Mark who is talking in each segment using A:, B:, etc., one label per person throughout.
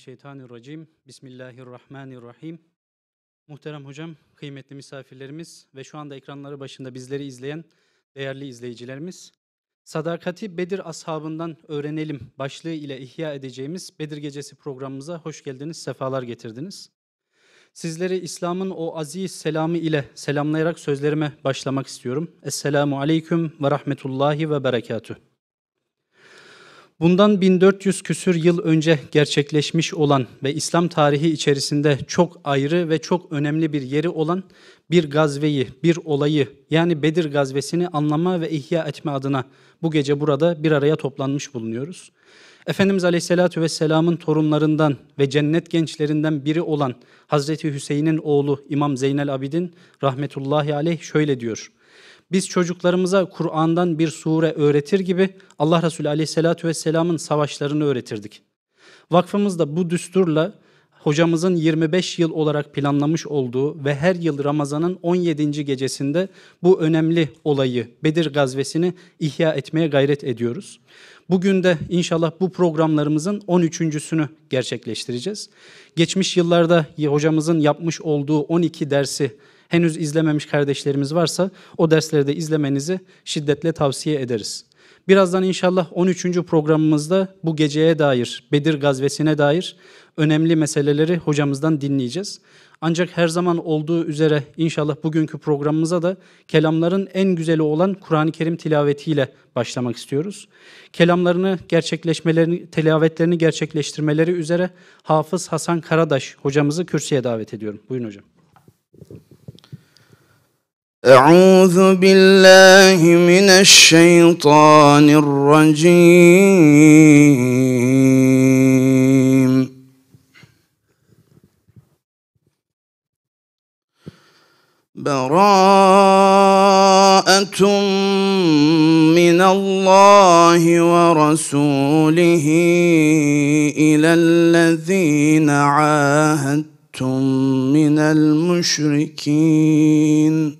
A: Mineşşeytanirracim. Bismillahirrahmanirrahim. Muhterem hocam, kıymetli misafirlerimiz ve şu anda ekranları başında bizleri izleyen değerli izleyicilerimiz. Sadakati Bedir ashabından öğrenelim başlığı ile ihya edeceğimiz Bedir Gecesi programımıza hoş geldiniz, sefalar getirdiniz. Sizleri İslam'ın o aziz selamı ile selamlayarak sözlerime başlamak istiyorum. Esselamu Aleyküm ve Rahmetullahi ve Berekatuhu. Bundan 1400 küsür yıl önce gerçekleşmiş olan ve İslam tarihi içerisinde çok ayrı ve çok önemli bir yeri olan bir gazveyi, bir olayı yani Bedir gazvesini anlama ve ihya etme adına bu gece burada bir araya toplanmış bulunuyoruz. Efendimiz Aleyhisselatü Vesselam'ın torunlarından ve cennet gençlerinden biri olan Hazreti Hüseyin'in oğlu İmam Zeynel Abidin rahmetullahi aleyh şöyle diyor. Biz çocuklarımıza Kur'an'dan bir sure öğretir gibi Allah Resulü Aleyhisselatü Vesselam'ın savaşlarını öğretirdik. Vakfımızda bu düsturla hocamızın 25 yıl olarak planlamış olduğu ve her yıl Ramazan'ın 17. gecesinde bu önemli olayı Bedir gazvesini ihya etmeye gayret ediyoruz. Bugün de inşallah bu programlarımızın 13.sünü gerçekleştireceğiz. Geçmiş yıllarda hocamızın yapmış olduğu 12 dersi henüz izlememiş kardeşlerimiz varsa o dersleri de izlemenizi şiddetle tavsiye ederiz. Birazdan inşallah 13. programımızda bu geceye dair, Bedir gazvesine dair önemli meseleleri hocamızdan dinleyeceğiz. Ancak her zaman olduğu üzere inşallah bugünkü programımıza da kelamların en güzeli olan Kur'an-ı Kerim tilavetiyle başlamak istiyoruz. Kelamlarını gerçekleşmelerini, tilavetlerini gerçekleştirmeleri üzere Hafız Hasan Karadaş hocamızı kürsüye davet ediyorum. Buyurun hocam. أعوذ بالله
B: من الشيطان الرجيم براءة من الله ورسوله إلى الذين عاهدتم من المشركين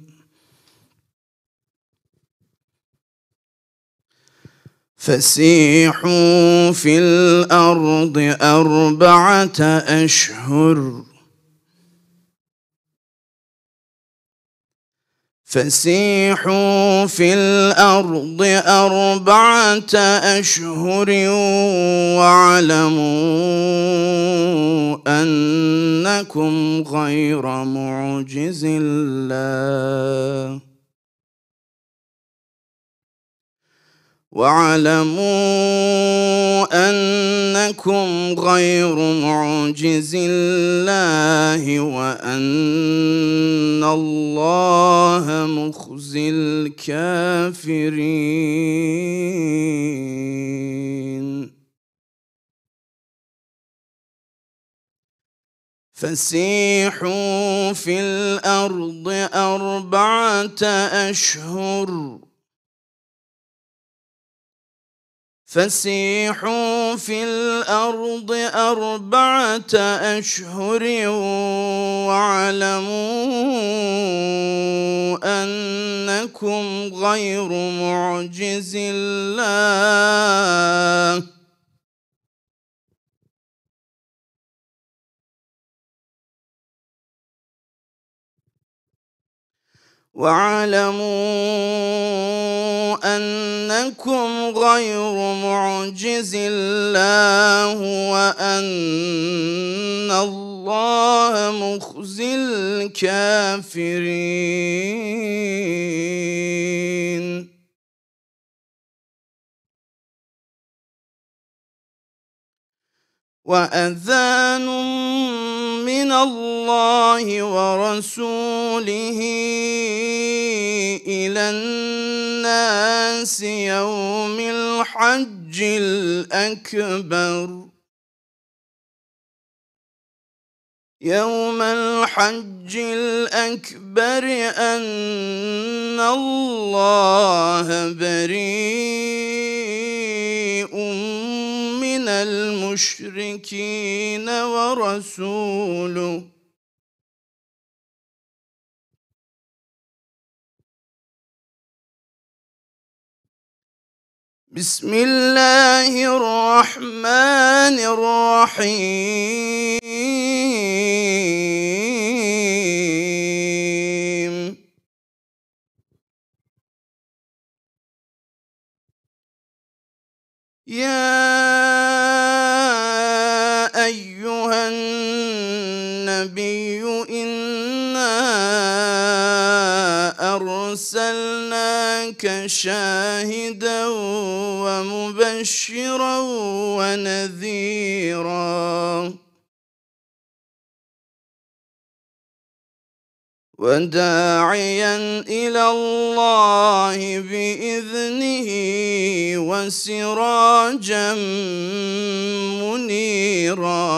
B: فسيحوا في الارض اربعه اشهر فسيحوا في الارض اربعه اشهر واعلموا انكم غير معجز الله واعلموا انكم غير معجز الله وان الله مخزي الكافرين
C: فسيحوا في الارض اربعه اشهر فسيحوا في
B: الأرض أربعة أشهر واعلموا أنكم غير معجز الله
C: واعلموا
B: انكم غير معجز الله وان الله مخزي الكافرين وأذان من الله ورسوله إلى الناس يوم الحج الأكبر
C: يوم
B: الحج الأكبر أن الله بريء المشركين ورسوله بسم الله الرحمن الرحيم
C: يا
B: النبي إنا أرسلناك شاهدا ومبشرا ونذيرا وداعيا إلى الله بإذنه وسراجا منيرا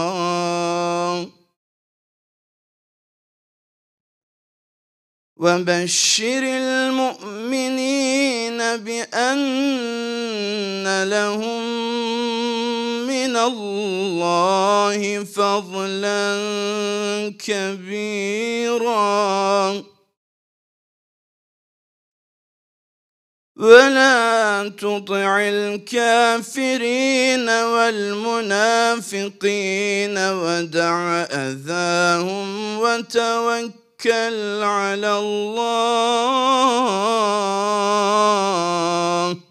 B: وبشر المؤمنين بأن لهم من الله فضلا
C: كبيرا
B: ولا تطع الكافرين والمنافقين ودع أذاهم وتوكل على الله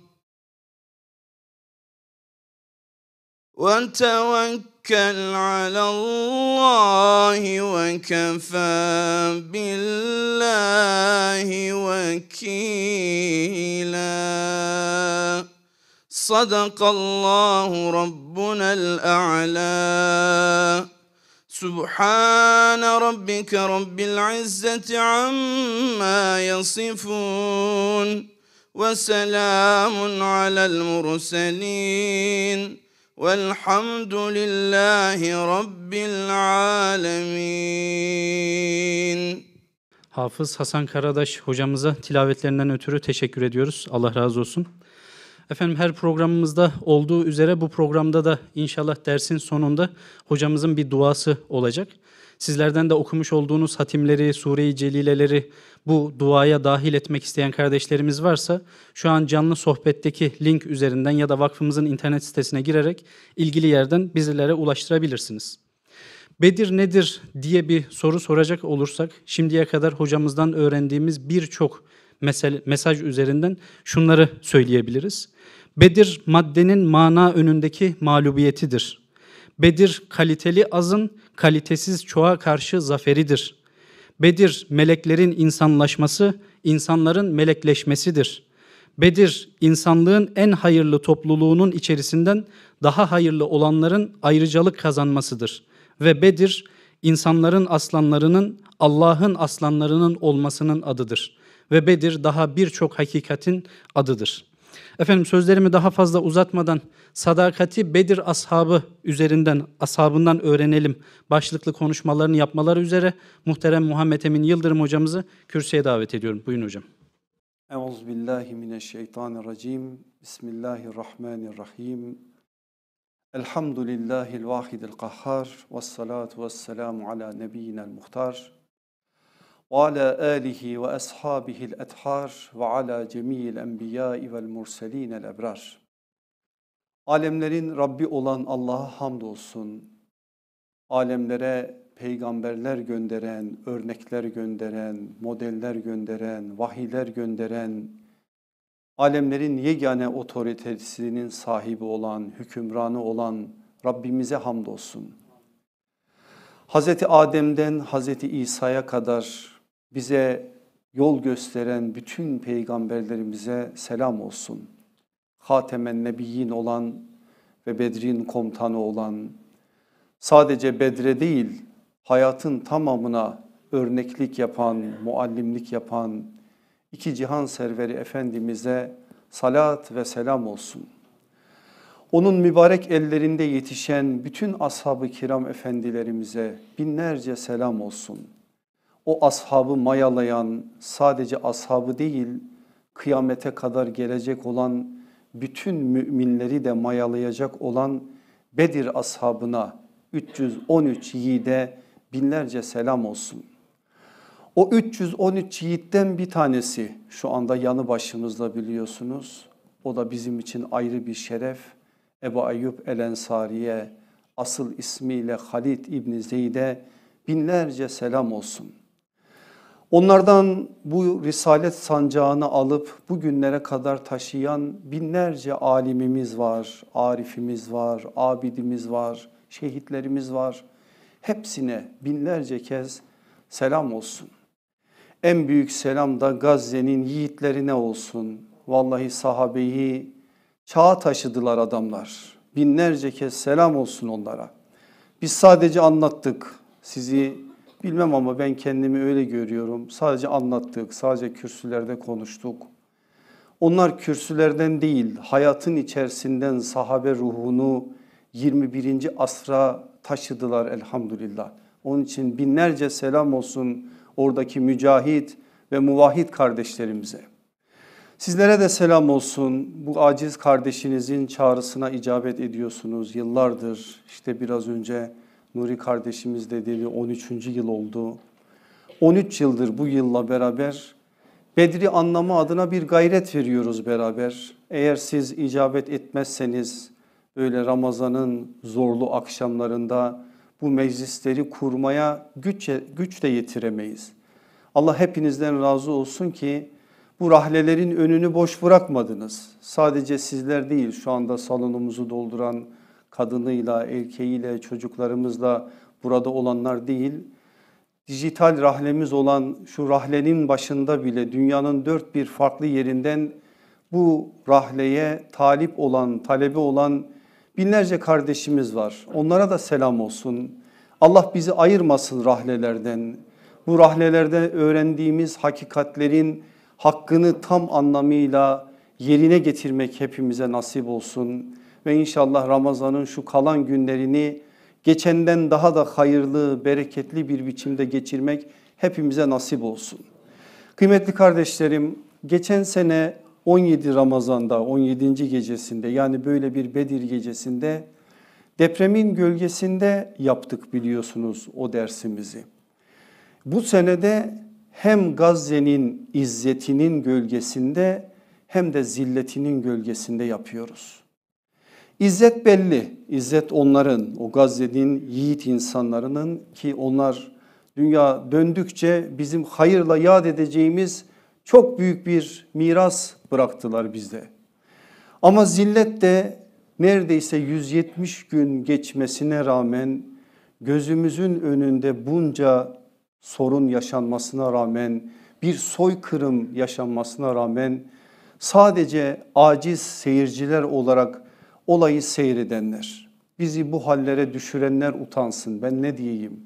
B: وتوكل على الله وكفى بالله وكيلا صدق الله ربنا الأعلى سبحان ربك رب العزة عما يصفون وسلام على المرسلين
A: والحمد لله رب العالمين Hafız Hasan Karadaş hocamıza tilavetlerinden ötürü teşekkür ediyoruz. Allah razı olsun. Efendim her programımızda olduğu üzere bu programda da inşallah dersin sonunda hocamızın bir duası olacak. Sizlerden de okumuş olduğunuz hatimleri, sure-i celileleri bu duaya dahil etmek isteyen kardeşlerimiz varsa şu an canlı sohbetteki link üzerinden ya da vakfımızın internet sitesine girerek ilgili yerden bizlere ulaştırabilirsiniz. Bedir nedir diye bir soru soracak olursak şimdiye kadar hocamızdan öğrendiğimiz birçok mesaj üzerinden şunları söyleyebiliriz. Bedir maddenin mana önündeki mağlubiyetidir. Bedir kaliteli azın kalitesiz çoğa karşı zaferidir. Bedir meleklerin insanlaşması, insanların melekleşmesidir. Bedir insanlığın en hayırlı topluluğunun içerisinden daha hayırlı olanların ayrıcalık kazanmasıdır. Ve Bedir insanların aslanlarının Allah'ın aslanlarının olmasının adıdır. Ve Bedir daha birçok hakikatin adıdır. Efendim sözlerimi daha fazla uzatmadan sadakati Bedir ashabı üzerinden, ashabından öğrenelim başlıklı konuşmalarını yapmaları üzere muhterem Muhammed Emin Yıldırım hocamızı kürsüye davet ediyorum. Buyurun hocam.
D: Euzubillahimineşşeytanirracim. Bismillahirrahmanirrahim. Elhamdülillahil vahidil kahhar. Vessalatu vesselamu ala nebiyyinel muhtar. Ala ve وعلى آله وأصحابه الأتحار وعلى جميع الأنبياء والمرسلين الأبرار Alemlerin Rabbi olan Allah'a hamdolsun. Alemlere peygamberler gönderen, örnekler gönderen, modeller gönderen, vahiyler gönderen, alemlerin yegane otoritesinin sahibi olan, hükümranı olan Rabbimize hamdolsun. Hazreti Adem'den Hazreti İsa'ya kadar bize yol gösteren bütün peygamberlerimize selam olsun. Hatemen Nebiyyin olan ve Bedrin komutanı olan sadece Bedre değil hayatın tamamına örneklik yapan, muallimlik yapan iki cihan serveri Efendimiz'e salat ve selam olsun. Onun mübarek ellerinde yetişen bütün ashabı kiram efendilerimize binlerce selam olsun. O ashabı mayalayan sadece ashabı değil kıyamete kadar gelecek olan bütün müminleri de mayalayacak olan Bedir ashabına 313 yiğide binlerce selam olsun. O 313 yiğitten bir tanesi şu anda yanı başımızda biliyorsunuz. O da bizim için ayrı bir şeref. Ebu Ayyub El Ensari'ye asıl ismiyle Halid İbni Zeyd'e binlerce selam olsun. Onlardan bu risalet sancağını alıp bugünlere kadar taşıyan binlerce alimimiz var, arifimiz var, abidimiz var, şehitlerimiz var. Hepsine binlerce kez selam olsun. En büyük selam da Gazze'nin yiğitlerine olsun. Vallahi sahabeyi çağa taşıdılar adamlar. Binlerce kez selam olsun onlara. Biz sadece anlattık, sizi Bilmem ama ben kendimi öyle görüyorum. Sadece anlattık, sadece kürsülerde konuştuk. Onlar kürsülerden değil, hayatın içerisinden sahabe ruhunu 21. asra taşıdılar elhamdülillah. Onun için binlerce selam olsun oradaki mücahit ve muvahhid kardeşlerimize. Sizlere de selam olsun. Bu aciz kardeşinizin çağrısına icabet ediyorsunuz. Yıllardır İşte biraz önce Nuri kardeşimiz de 13. yıl oldu. 13 yıldır bu yılla beraber Bedri anlamı adına bir gayret veriyoruz beraber. Eğer siz icabet etmezseniz böyle Ramazan'ın zorlu akşamlarında bu meclisleri kurmaya güç, güç de yetiremeyiz. Allah hepinizden razı olsun ki bu rahlelerin önünü boş bırakmadınız. Sadece sizler değil şu anda salonumuzu dolduran kadınıyla, erkeğiyle, çocuklarımızla burada olanlar değil, dijital rahlemiz olan şu rahlenin başında bile dünyanın dört bir farklı yerinden bu rahleye talip olan, talebi olan binlerce kardeşimiz var. Onlara da selam olsun. Allah bizi ayırmasın rahlelerden. Bu rahlelerde öğrendiğimiz hakikatlerin hakkını tam anlamıyla yerine getirmek hepimize nasip olsun ve inşallah Ramazan'ın şu kalan günlerini geçenden daha da hayırlı, bereketli bir biçimde geçirmek hepimize nasip olsun. Kıymetli kardeşlerim, geçen sene 17 Ramazan'da 17. gecesinde yani böyle bir Bedir gecesinde depremin gölgesinde yaptık biliyorsunuz o dersimizi. Bu senede hem Gazze'nin izzetinin gölgesinde hem de zilletinin gölgesinde yapıyoruz. İzzet belli. İzzet onların, o Gazze'nin yiğit insanlarının ki onlar dünya döndükçe bizim hayırla yad edeceğimiz çok büyük bir miras bıraktılar bizde. Ama zillet de neredeyse 170 gün geçmesine rağmen gözümüzün önünde bunca sorun yaşanmasına rağmen bir soykırım yaşanmasına rağmen sadece aciz seyirciler olarak olayı seyredenler, bizi bu hallere düşürenler utansın ben ne diyeyim.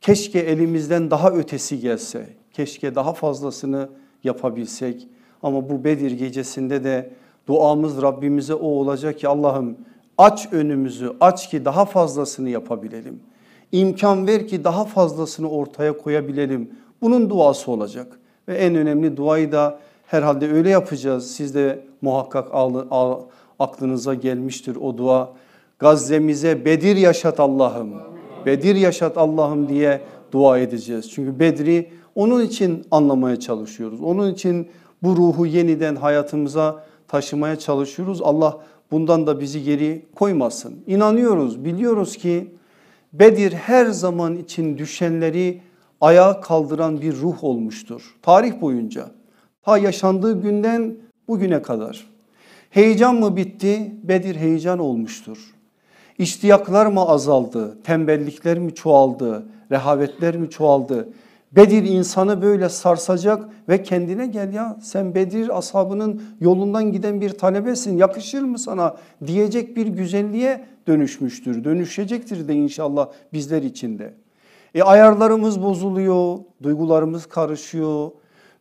D: Keşke elimizden daha ötesi gelse, keşke daha fazlasını yapabilsek ama bu Bedir gecesinde de duamız Rabbimize o olacak ki Allah'ım aç önümüzü aç ki daha fazlasını yapabilelim. İmkan ver ki daha fazlasını ortaya koyabilelim. Bunun duası olacak ve en önemli duayı da herhalde öyle yapacağız. Siz de muhakkak aklınıza gelmiştir o dua. Gazze'mize Bedir yaşat Allah'ım. Bedir yaşat Allah'ım diye dua edeceğiz. Çünkü Bedri onun için anlamaya çalışıyoruz. Onun için bu ruhu yeniden hayatımıza taşımaya çalışıyoruz. Allah bundan da bizi geri koymasın. İnanıyoruz, biliyoruz ki Bedir her zaman için düşenleri ayağa kaldıran bir ruh olmuştur. Tarih boyunca ta yaşandığı günden bugüne kadar. Heyecan mı bitti? Bedir heyecan olmuştur. İştiyaklar mı azaldı? Tembellikler mi çoğaldı? Rehavetler mi çoğaldı? Bedir insanı böyle sarsacak ve kendine gel ya sen Bedir ashabının yolundan giden bir talebesin yakışır mı sana diyecek bir güzelliğe dönüşmüştür. Dönüşecektir de inşallah bizler içinde. E ayarlarımız bozuluyor, duygularımız karışıyor,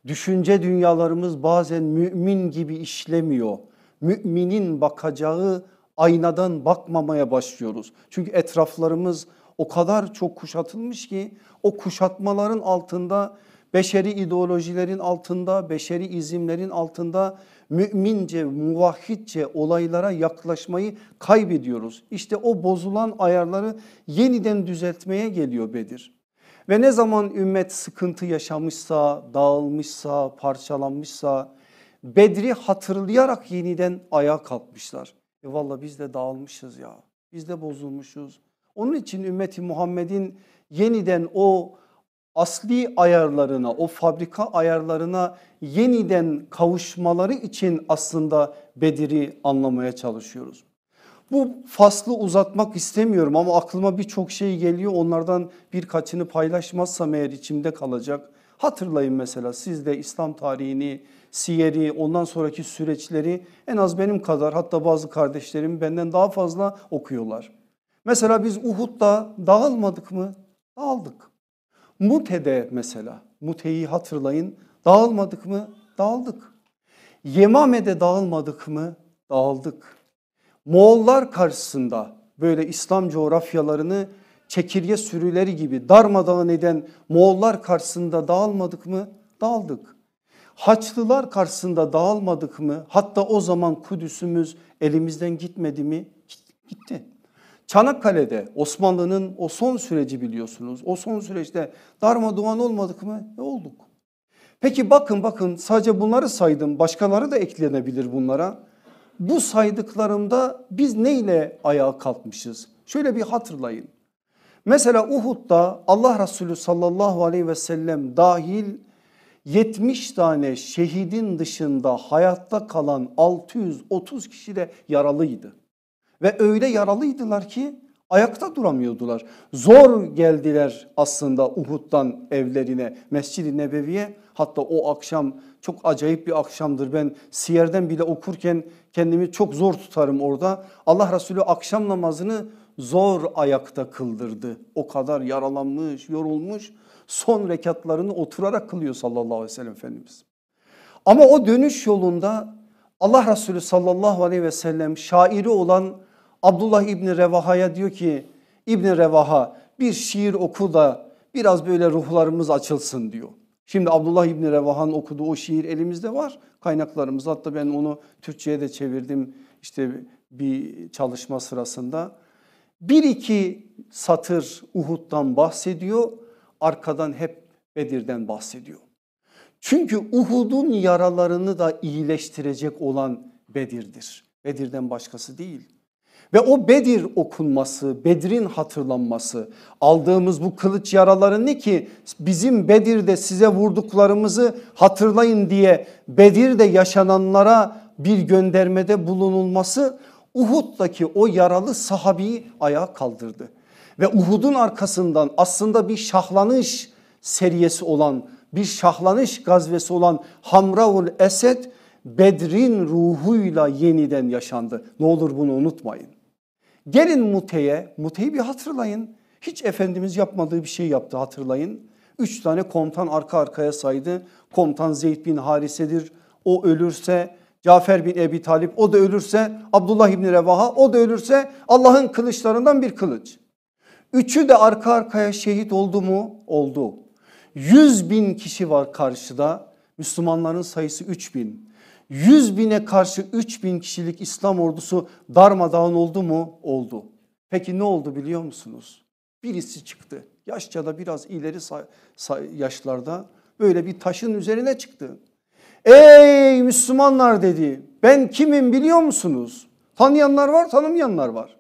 D: düşünce dünyalarımız bazen mümin gibi işlemiyor müminin bakacağı aynadan bakmamaya başlıyoruz. Çünkü etraflarımız o kadar çok kuşatılmış ki o kuşatmaların altında beşeri ideolojilerin altında, beşeri izimlerin altında mümince, muvahhidce olaylara yaklaşmayı kaybediyoruz. İşte o bozulan ayarları yeniden düzeltmeye geliyor Bedir. Ve ne zaman ümmet sıkıntı yaşamışsa, dağılmışsa, parçalanmışsa, Bedri hatırlayarak yeniden ayağa kalkmışlar. E valla biz de dağılmışız ya biz de bozulmuşuz. Onun için ümmeti Muhammed'in yeniden o asli ayarlarına o fabrika ayarlarına yeniden kavuşmaları için aslında Bedir'i anlamaya çalışıyoruz. Bu faslı uzatmak istemiyorum ama aklıma birçok şey geliyor onlardan birkaçını paylaşmazsam eğer içimde kalacak. Hatırlayın mesela siz de İslam tarihini siyeri, ondan sonraki süreçleri en az benim kadar hatta bazı kardeşlerim benden daha fazla okuyorlar. Mesela biz Uhud'da dağılmadık mı? Dağıldık. Mute'de mesela, Mute'yi hatırlayın. Dağılmadık mı? Dağıldık. Yemame'de dağılmadık mı? Dağıldık. Moğollar karşısında böyle İslam coğrafyalarını çekirge sürüleri gibi darmadağın eden Moğollar karşısında dağılmadık mı? Daldık. Haçlılar karşısında dağılmadık mı? Hatta o zaman Kudüs'ümüz elimizden gitmedi mi? Gitti. Çanakkale'de Osmanlı'nın o son süreci biliyorsunuz. O son süreçte darma darmadağın olmadık mı? E olduk. Peki bakın bakın sadece bunları saydım. Başkaları da eklenebilir bunlara. Bu saydıklarımda biz neyle ayağa kalkmışız? Şöyle bir hatırlayın. Mesela Uhud'da Allah Resulü sallallahu aleyhi ve sellem dahil 70 tane şehidin dışında hayatta kalan 630 kişi de yaralıydı. Ve öyle yaralıydılar ki ayakta duramıyordular. Zor geldiler aslında Uhud'dan evlerine Mescid-i Nebevi'ye. Hatta o akşam çok acayip bir akşamdır. Ben siyerden bile okurken kendimi çok zor tutarım orada. Allah Resulü akşam namazını zor ayakta kıldırdı. O kadar yaralanmış, yorulmuş son rekatlarını oturarak kılıyor sallallahu aleyhi ve sellem Efendimiz. Ama o dönüş yolunda Allah Resulü sallallahu aleyhi ve sellem şairi olan Abdullah İbni Revaha'ya diyor ki İbni Revaha bir şiir oku da biraz böyle ruhlarımız açılsın diyor. Şimdi Abdullah İbni Revaha'nın okuduğu o şiir elimizde var kaynaklarımız. Hatta ben onu Türkçe'ye de çevirdim işte bir çalışma sırasında. Bir iki satır Uhud'dan bahsediyor arkadan hep Bedir'den bahsediyor. Çünkü Uhud'un yaralarını da iyileştirecek olan Bedir'dir. Bedir'den başkası değil. Ve o Bedir okunması, Bedir'in hatırlanması, aldığımız bu kılıç yaraları ne ki bizim Bedir'de size vurduklarımızı hatırlayın diye Bedir'de yaşananlara bir göndermede bulunulması Uhud'daki o yaralı sahabeyi ayağa kaldırdı ve Uhud'un arkasından aslında bir şahlanış seriyesi olan bir şahlanış gazvesi olan Hamraul Esed Bedrin ruhuyla yeniden yaşandı. Ne olur bunu unutmayın. Gelin Mute'ye, Mute'yi bir hatırlayın. Hiç Efendimiz yapmadığı bir şey yaptı hatırlayın. Üç tane komutan arka arkaya saydı. Komutan Zeyd bin Harise'dir. O ölürse Cafer bin Ebi Talip o da ölürse Abdullah İbni Revaha o da ölürse Allah'ın kılıçlarından bir kılıç. Üçü de arka arkaya şehit oldu mu? Oldu. Yüz bin kişi var karşıda. Müslümanların sayısı üç bin. Yüz bine karşı üç bin kişilik İslam ordusu darmadağın oldu mu? Oldu. Peki ne oldu biliyor musunuz? Birisi çıktı. Yaşça da biraz ileri yaşlarda böyle bir taşın üzerine çıktı. Ey Müslümanlar dedi ben kimim biliyor musunuz? Tanıyanlar var tanımayanlar var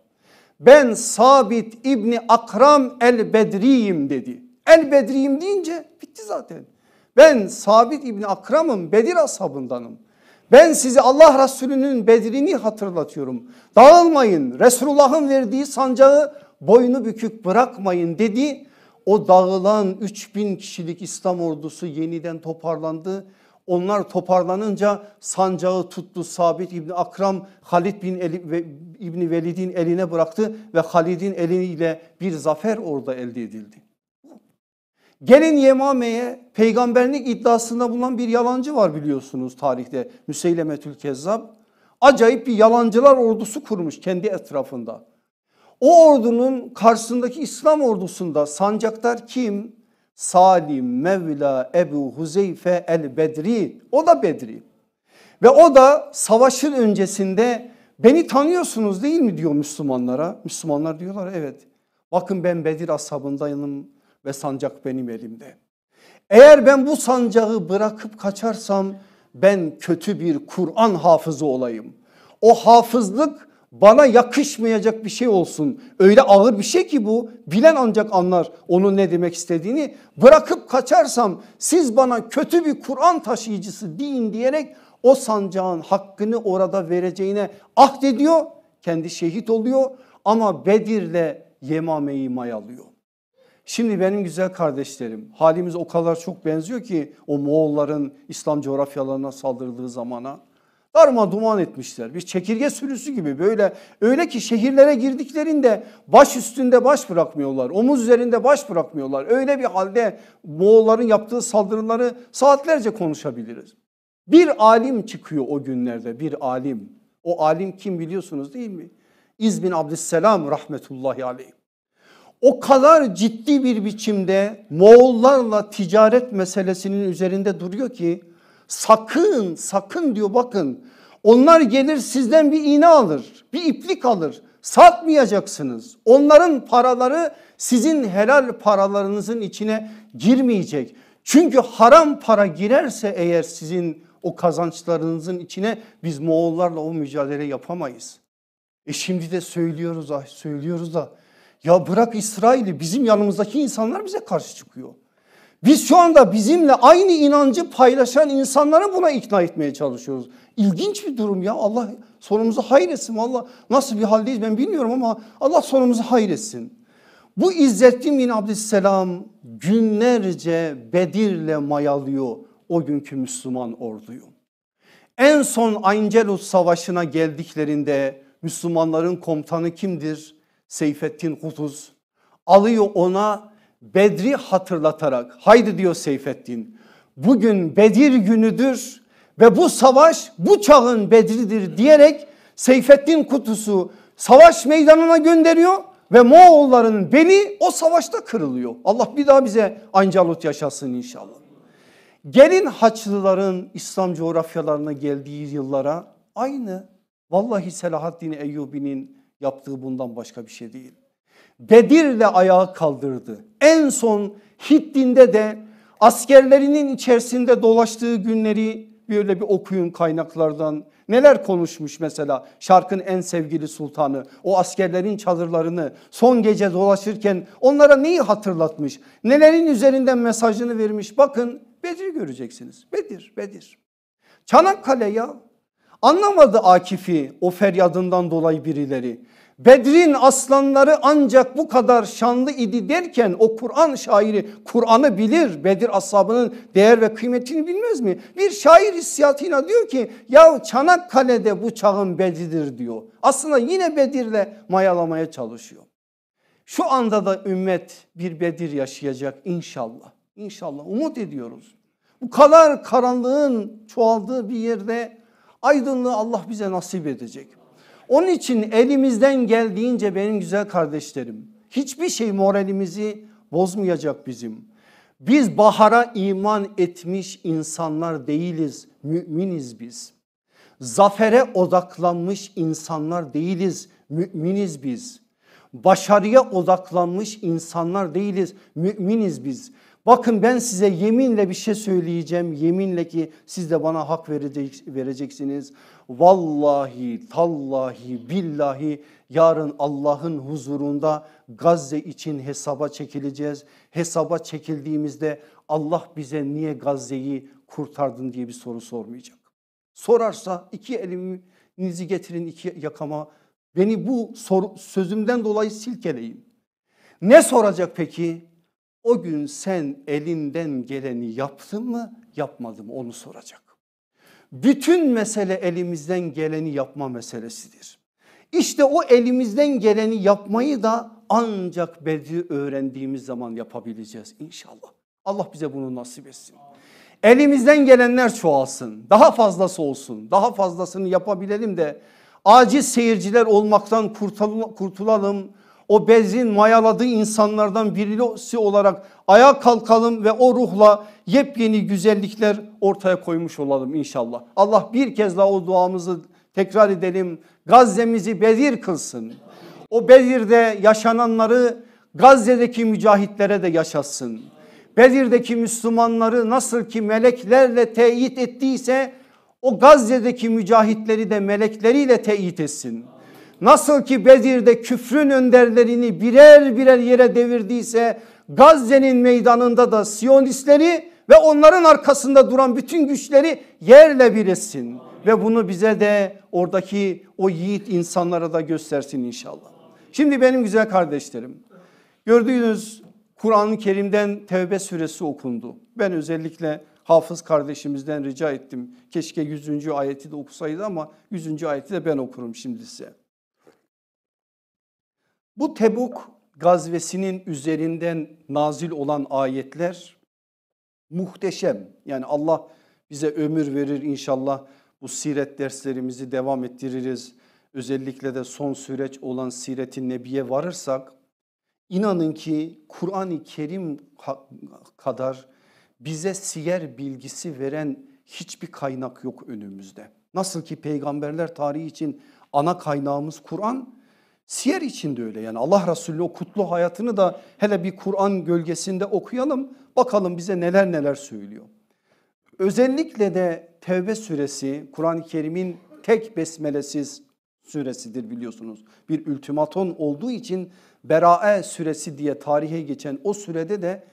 D: ben Sabit İbni Akram el Bedriyim dedi. El Bedriyim deyince bitti zaten. Ben Sabit İbni Akram'ım Bedir ashabındanım. Ben sizi Allah Resulü'nün Bedri'ni hatırlatıyorum. Dağılmayın Resulullah'ın verdiği sancağı boynu bükük bırakmayın dedi. O dağılan 3000 kişilik İslam ordusu yeniden toparlandı onlar toparlanınca sancağı tuttu Sabit İbni Akram Halid bin Eli, İbni Velid'in eline bıraktı ve Halid'in eliyle bir zafer orada elde edildi. Gelin Yemame'ye peygamberlik iddiasında bulunan bir yalancı var biliyorsunuz tarihte Müseylemetül Kezzab. Acayip bir yalancılar ordusu kurmuş kendi etrafında. O ordunun karşısındaki İslam ordusunda sancaktar kim? Salim Mevla Ebu Huzeyfe el Bedri o da Bedri ve o da savaşın öncesinde beni tanıyorsunuz değil mi diyor Müslümanlara. Müslümanlar diyorlar evet bakın ben Bedir ashabındayım ve sancak benim elimde. Eğer ben bu sancağı bırakıp kaçarsam ben kötü bir Kur'an hafızı olayım. O hafızlık bana yakışmayacak bir şey olsun. Öyle ağır bir şey ki bu. Bilen ancak anlar onun ne demek istediğini. Bırakıp kaçarsam siz bana kötü bir Kur'an taşıyıcısı deyin diyerek o sancağın hakkını orada vereceğine ahdediyor. Kendi şehit oluyor ama Bedir'le Yemame'yi mayalıyor. Şimdi benim güzel kardeşlerim halimiz o kadar çok benziyor ki o Moğolların İslam coğrafyalarına saldırdığı zamana darma duman etmişler. Bir çekirge sürüsü gibi böyle öyle ki şehirlere girdiklerinde baş üstünde baş bırakmıyorlar. Omuz üzerinde baş bırakmıyorlar. Öyle bir halde Moğolların yaptığı saldırıları saatlerce konuşabiliriz. Bir alim çıkıyor o günlerde bir alim. O alim kim biliyorsunuz değil mi? İzbin Abdüsselam rahmetullahi aleyh. O kadar ciddi bir biçimde Moğollarla ticaret meselesinin üzerinde duruyor ki sakın sakın diyor bakın onlar gelir sizden bir iğne alır, bir iplik alır. Satmayacaksınız. Onların paraları sizin helal paralarınızın içine girmeyecek. Çünkü haram para girerse eğer sizin o kazançlarınızın içine biz Moğollarla o mücadele yapamayız. E şimdi de söylüyoruz ah söylüyoruz da ya bırak İsrail'i bizim yanımızdaki insanlar bize karşı çıkıyor. Biz şu anda bizimle aynı inancı paylaşan insanları buna ikna etmeye çalışıyoruz. İlginç bir durum ya. Allah sonumuzu hayretsin. Valla nasıl bir haldeyiz ben bilmiyorum ama Allah sonumuzu hayretsin. Bu İzzettin bin Abdüsselam günlerce Bedir'le mayalıyor o günkü Müslüman orduyu. En son Aincelus Savaşı'na geldiklerinde Müslümanların komutanı kimdir? Seyfettin Kutuz. Alıyor ona Bedri hatırlatarak haydi diyor Seyfettin. Bugün Bedir günüdür ve bu savaş bu çağın bedridir diyerek Seyfettin Kutusu savaş meydanına gönderiyor ve Moğolların beli o savaşta kırılıyor. Allah bir daha bize Ancalut yaşasın inşallah. Gelin Haçlıların İslam coğrafyalarına geldiği yıllara aynı vallahi Selahaddin Eyyubi'nin yaptığı bundan başka bir şey değil. Bedir'le ayağı kaldırdı. En son Hittin'de de askerlerinin içerisinde dolaştığı günleri böyle bir okuyun kaynaklardan. Neler konuşmuş mesela şarkın en sevgili sultanı o askerlerin çadırlarını son gece dolaşırken onlara neyi hatırlatmış? Nelerin üzerinden mesajını vermiş? Bakın Bedir göreceksiniz. Bedir, Bedir. Çanakkale ya anlamadı Akif'i o feryadından dolayı birileri. Bedrin aslanları ancak bu kadar şanlı idi derken o Kur'an şairi Kur'an'ı bilir. Bedir ashabının değer ve kıymetini bilmez mi? Bir şair hissiyatıyla diyor ki ya Çanakkale'de bu çağın Bedir'dir diyor. Aslında yine Bedir'le mayalamaya çalışıyor. Şu anda da ümmet bir Bedir yaşayacak inşallah. İnşallah umut ediyoruz. Bu kadar karanlığın çoğaldığı bir yerde aydınlığı Allah bize nasip edecek. Onun için elimizden geldiğince benim güzel kardeşlerim hiçbir şey moralimizi bozmayacak bizim. Biz bahara iman etmiş insanlar değiliz, müminiz biz. Zafere odaklanmış insanlar değiliz, müminiz biz. Başarıya odaklanmış insanlar değiliz, müminiz biz. Bakın ben size yeminle bir şey söyleyeceğim. Yeminle ki siz de bana hak vereceksiniz vallahi tallahi billahi yarın Allah'ın huzurunda Gazze için hesaba çekileceğiz. Hesaba çekildiğimizde Allah bize niye Gazze'yi kurtardın diye bir soru sormayacak. Sorarsa iki elinizi getirin iki yakama beni bu sor, sözümden dolayı silkeleyin. Ne soracak peki? O gün sen elinden geleni yaptın mı yapmadın mı onu soracak. Bütün mesele elimizden geleni yapma meselesidir. İşte o elimizden geleni yapmayı da ancak Bedri öğrendiğimiz zaman yapabileceğiz inşallah. Allah bize bunu nasip etsin. Elimizden gelenler çoğalsın. Daha fazlası olsun. Daha fazlasını yapabilelim de aciz seyirciler olmaktan kurtulalım o bezin mayaladığı insanlardan birisi olarak ayağa kalkalım ve o ruhla yepyeni güzellikler ortaya koymuş olalım inşallah. Allah bir kez daha o duamızı tekrar edelim. Gazze'mizi bezir kılsın. O bezirde yaşananları Gazze'deki mücahitlere de yaşatsın. Bezir'deki Müslümanları nasıl ki meleklerle teyit ettiyse o Gazze'deki mücahitleri de melekleriyle teyit etsin. Nasıl ki Bedir'de küfrün önderlerini birer birer yere devirdiyse Gazze'nin meydanında da Siyonistleri ve onların arkasında duran bütün güçleri yerle bir etsin. Ve bunu bize de oradaki o yiğit insanlara da göstersin inşallah. Şimdi benim güzel kardeşlerim gördüğünüz Kur'an-ı Kerim'den Tevbe suresi okundu. Ben özellikle hafız kardeşimizden rica ettim. Keşke 100. ayeti de okusaydı ama 100. ayeti de ben okurum şimdi size. Bu Tebuk gazvesinin üzerinden nazil olan ayetler muhteşem. Yani Allah bize ömür verir inşallah bu siret derslerimizi devam ettiririz. Özellikle de son süreç olan siretin nebiye varırsak inanın ki Kur'an-ı Kerim kadar bize siyer bilgisi veren hiçbir kaynak yok önümüzde. Nasıl ki peygamberler tarihi için ana kaynağımız Kur'an Siyer için de öyle yani Allah Resulü'nün o kutlu hayatını da hele bir Kur'an gölgesinde okuyalım bakalım bize neler neler söylüyor. Özellikle de Tevbe suresi Kur'an-ı Kerim'in tek besmelesiz suresidir biliyorsunuz. Bir ultimaton olduğu için Berae suresi diye tarihe geçen o sürede de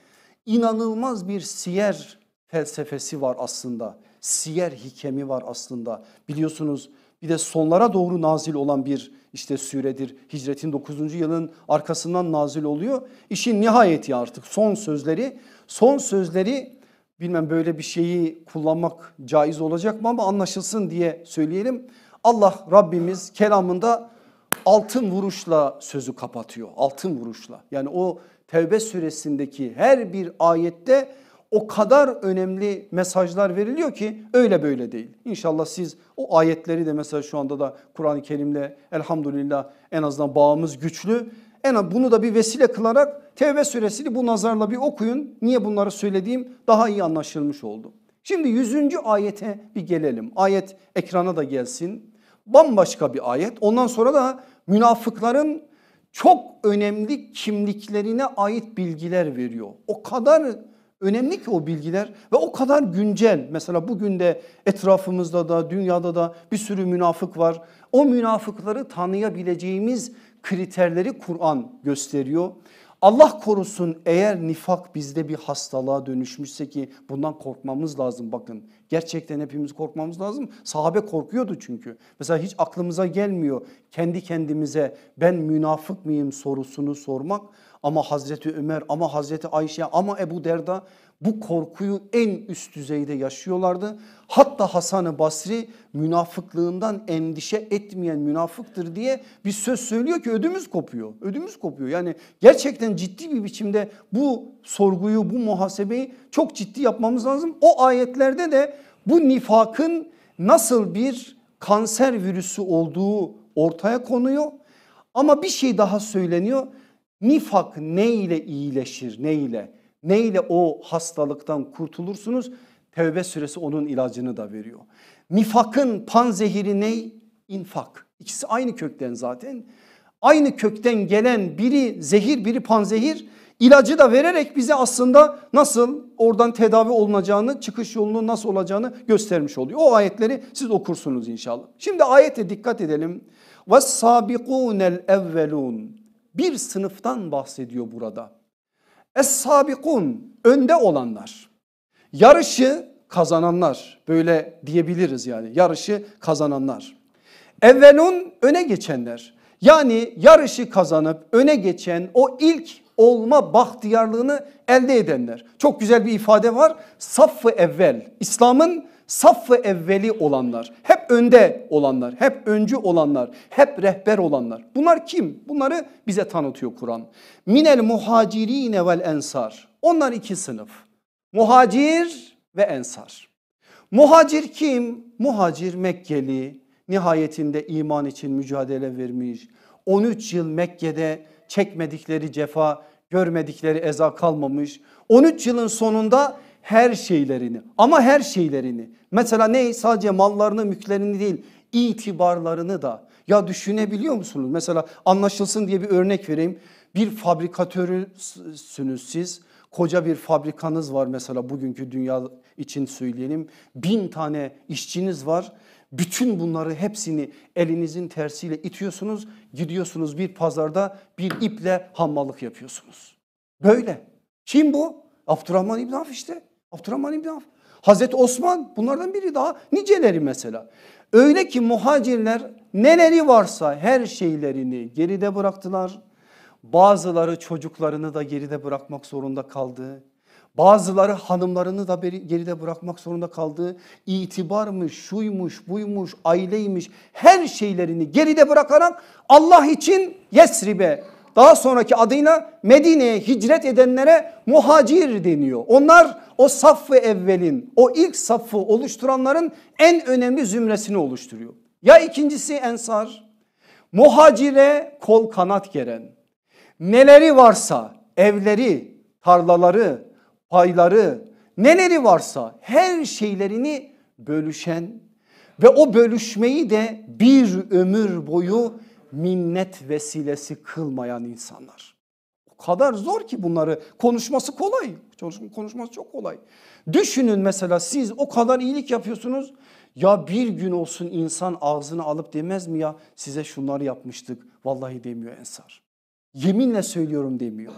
D: inanılmaz bir siyer felsefesi var aslında. Siyer hikemi var aslında biliyorsunuz bir de sonlara doğru nazil olan bir işte süredir hicretin 9. yılın arkasından nazil oluyor. İşin nihayeti artık son sözleri. Son sözleri bilmem böyle bir şeyi kullanmak caiz olacak mı ama anlaşılsın diye söyleyelim. Allah Rabbimiz kelamında altın vuruşla sözü kapatıyor. Altın vuruşla. Yani o Tevbe suresindeki her bir ayette o kadar önemli mesajlar veriliyor ki öyle böyle değil. İnşallah siz o ayetleri de mesela şu anda da Kur'an-ı Kerim'le elhamdülillah en azından bağımız güçlü. En az bunu da bir vesile kılarak Tevbe suresini bu nazarla bir okuyun. Niye bunları söylediğim daha iyi anlaşılmış oldu. Şimdi yüzüncü ayete bir gelelim. Ayet ekrana da gelsin. Bambaşka bir ayet. Ondan sonra da münafıkların çok önemli kimliklerine ait bilgiler veriyor. O kadar önemli ki o bilgiler ve o kadar güncel. Mesela bugün de etrafımızda da dünyada da bir sürü münafık var. O münafıkları tanıyabileceğimiz kriterleri Kur'an gösteriyor. Allah korusun eğer nifak bizde bir hastalığa dönüşmüşse ki bundan korkmamız lazım bakın. Gerçekten hepimiz korkmamız lazım. Sahabe korkuyordu çünkü. Mesela hiç aklımıza gelmiyor kendi kendimize ben münafık mıyım sorusunu sormak ama Hazreti Ömer ama Hazreti Ayşe ama Ebu Derda bu korkuyu en üst düzeyde yaşıyorlardı. Hatta Hasan-ı Basri münafıklığından endişe etmeyen münafıktır diye bir söz söylüyor ki ödümüz kopuyor. Ödümüz kopuyor yani gerçekten ciddi bir biçimde bu sorguyu bu muhasebeyi çok ciddi yapmamız lazım. O ayetlerde de bu nifakın nasıl bir kanser virüsü olduğu ortaya konuyor. Ama bir şey daha söyleniyor. Nifak ne ile iyileşir ne ile? Ne ile o hastalıktan kurtulursunuz? Tevbe suresi onun ilacını da veriyor. Nifakın panzehiri ne? İnfak. İkisi aynı kökten zaten. Aynı kökten gelen biri zehir biri panzehir ilacı da vererek bize aslında nasıl oradan tedavi olunacağını çıkış yolunun nasıl olacağını göstermiş oluyor. O ayetleri siz okursunuz inşallah. Şimdi ayete dikkat edelim. Ve وَالسَّابِقُونَ evvelun bir sınıftan bahsediyor burada. Es-sabikun önde olanlar. Yarışı kazananlar böyle diyebiliriz yani yarışı kazananlar. Evvelun öne geçenler yani yarışı kazanıp öne geçen o ilk olma bahtiyarlığını elde edenler. Çok güzel bir ifade var. Saffı evvel İslam'ın Saf ve evveli olanlar, hep önde olanlar, hep öncü olanlar, hep rehber olanlar. Bunlar kim? Bunları bize tanıtıyor Kur'an. Minel muhacirine vel ensar. Onlar iki sınıf. Muhacir ve ensar. Muhacir kim? Muhacir Mekkeli. Nihayetinde iman için mücadele vermiş. 13 yıl Mekke'de çekmedikleri cefa, görmedikleri eza kalmamış. 13 yılın sonunda her şeylerini ama her şeylerini mesela ne sadece mallarını mülklerini değil itibarlarını da ya düşünebiliyor musunuz? Mesela anlaşılsın diye bir örnek vereyim. Bir fabrikatörüsünüz siz. Koca bir fabrikanız var mesela bugünkü dünya için söyleyelim. Bin tane işçiniz var. Bütün bunları hepsini elinizin tersiyle itiyorsunuz. Gidiyorsunuz bir pazarda bir iple hammallık yapıyorsunuz. Böyle. Kim bu? Abdurrahman İbn Avf işte. Abdurrahman İbni Avf. Hazreti Osman bunlardan biri daha niceleri mesela. Öyle ki muhacirler neleri varsa her şeylerini geride bıraktılar. Bazıları çocuklarını da geride bırakmak zorunda kaldı. Bazıları hanımlarını da geride bırakmak zorunda kaldı. İtibarmış, şuymuş, buymuş, aileymiş her şeylerini geride bırakarak Allah için Yesrib'e daha sonraki adıyla Medine'ye hicret edenlere muhacir deniyor. Onlar o saffı evvelin o ilk safı oluşturanların en önemli zümresini oluşturuyor. Ya ikincisi ensar muhacire kol kanat geren neleri varsa evleri tarlaları payları neleri varsa her şeylerini bölüşen ve o bölüşmeyi de bir ömür boyu minnet vesilesi kılmayan insanlar. O kadar zor ki bunları konuşması kolay. Konuşması çok kolay. Düşünün mesela siz o kadar iyilik yapıyorsunuz. Ya bir gün olsun insan ağzını alıp demez mi ya size şunları yapmıştık. Vallahi demiyor Ensar. Yeminle söylüyorum demiyor.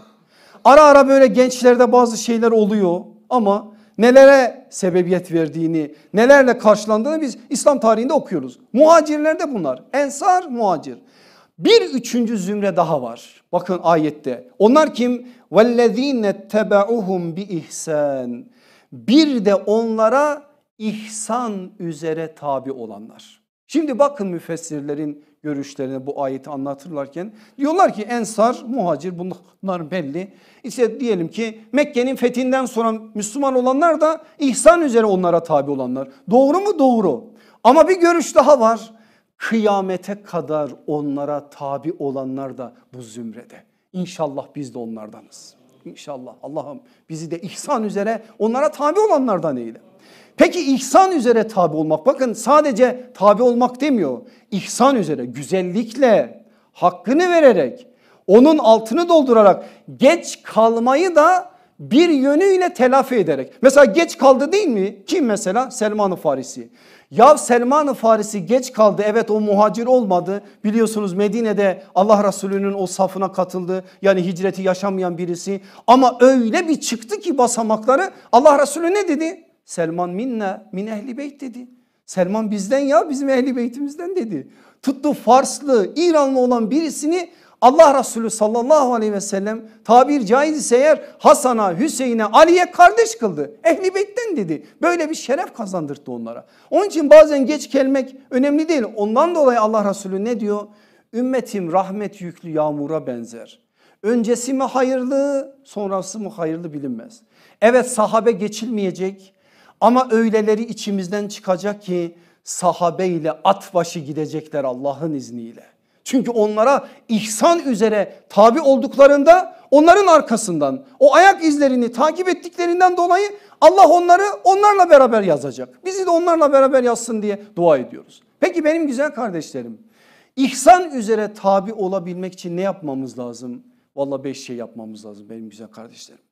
D: Ara ara böyle gençlerde bazı şeyler oluyor ama nelere sebebiyet verdiğini, nelerle karşılandığını biz İslam tarihinde okuyoruz. Muhacirlerde bunlar. Ensar muhacir. Bir üçüncü zümre daha var. Bakın ayette. Onlar kim? وَالَّذ۪ينَ تَبَعُهُمْ بِإِحْسَانٍ Bir de onlara ihsan üzere tabi olanlar. Şimdi bakın müfessirlerin görüşlerini bu ayeti anlatırlarken diyorlar ki Ensar, Muhacir bunlar belli. İşte diyelim ki Mekke'nin fethinden sonra Müslüman olanlar da ihsan üzere onlara tabi olanlar. Doğru mu? Doğru. Ama bir görüş daha var. Kıyamete kadar onlara tabi olanlar da bu zümrede. İnşallah biz de onlardanız. İnşallah Allah'ım bizi de ihsan üzere onlara tabi olanlardan eyle. Peki ihsan üzere tabi olmak bakın sadece tabi olmak demiyor. İhsan üzere güzellikle hakkını vererek onun altını doldurarak geç kalmayı da bir yönüyle telafi ederek. Mesela geç kaldı değil mi? Kim mesela? Selman-ı Farisi. Ya Selman-ı Farisi geç kaldı evet o muhacir olmadı. Biliyorsunuz Medine'de Allah Resulü'nün o safına katıldı. Yani hicreti yaşamayan birisi. Ama öyle bir çıktı ki basamakları Allah Resulü ne dedi? Selman minne min ehli beyt dedi. Selman bizden ya bizim ehli beytimizden dedi. Tuttu Farslı İranlı olan birisini Allah Resulü sallallahu aleyhi ve sellem tabir caiz ise eğer Hasan'a, Hüseyin'e, Ali'ye kardeş kıldı. Ehli Beyt'ten dedi. Böyle bir şeref kazandırdı onlara. Onun için bazen geç gelmek önemli değil. Ondan dolayı Allah Resulü ne diyor? Ümmetim rahmet yüklü yağmura benzer. Öncesi mi hayırlı sonrası mı hayırlı bilinmez. Evet sahabe geçilmeyecek ama öyleleri içimizden çıkacak ki sahabe ile at başı gidecekler Allah'ın izniyle. Çünkü onlara ihsan üzere tabi olduklarında onların arkasından o ayak izlerini takip ettiklerinden dolayı Allah onları onlarla beraber yazacak. Bizi de onlarla beraber yazsın diye dua ediyoruz. Peki benim güzel kardeşlerim ihsan üzere tabi olabilmek için ne yapmamız lazım? Valla beş şey yapmamız lazım benim güzel kardeşlerim.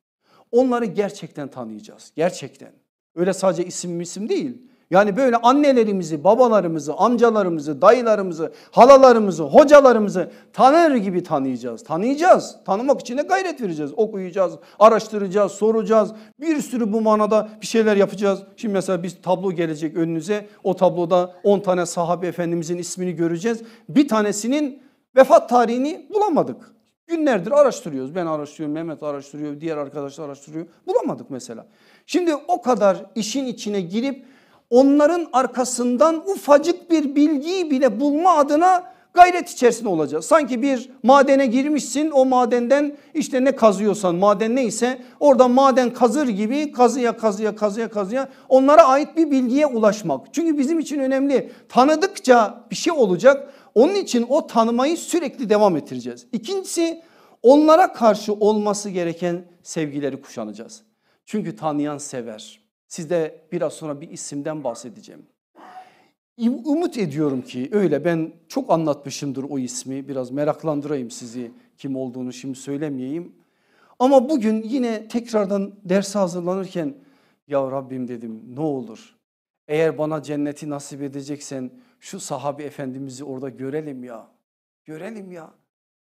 D: Onları gerçekten tanıyacağız gerçekten. Öyle sadece isim isim değil yani böyle annelerimizi, babalarımızı, amcalarımızı, dayılarımızı, halalarımızı, hocalarımızı tanır gibi tanıyacağız. Tanıyacağız. Tanımak için de gayret vereceğiz. Okuyacağız, araştıracağız, soracağız. Bir sürü bu manada bir şeyler yapacağız. Şimdi mesela bir tablo gelecek önünüze. O tabloda 10 tane sahabe efendimizin ismini göreceğiz. Bir tanesinin vefat tarihini bulamadık. Günlerdir araştırıyoruz. Ben araştırıyorum, Mehmet araştırıyor, diğer arkadaşlar araştırıyor. Bulamadık mesela. Şimdi o kadar işin içine girip onların arkasından ufacık bir bilgiyi bile bulma adına gayret içerisinde olacağız. Sanki bir madene girmişsin o madenden işte ne kazıyorsan maden neyse orada maden kazır gibi kazıya kazıya kazıya kazıya onlara ait bir bilgiye ulaşmak. Çünkü bizim için önemli tanıdıkça bir şey olacak onun için o tanımayı sürekli devam ettireceğiz. İkincisi onlara karşı olması gereken sevgileri kuşanacağız. Çünkü tanıyan sever. Size biraz sonra bir isimden bahsedeceğim. Umut ediyorum ki öyle ben çok anlatmışımdır o ismi biraz meraklandırayım sizi kim olduğunu şimdi söylemeyeyim. Ama bugün yine tekrardan derse hazırlanırken ya Rabbim dedim ne olur eğer bana cenneti nasip edeceksen şu sahabi efendimizi orada görelim ya. Görelim ya.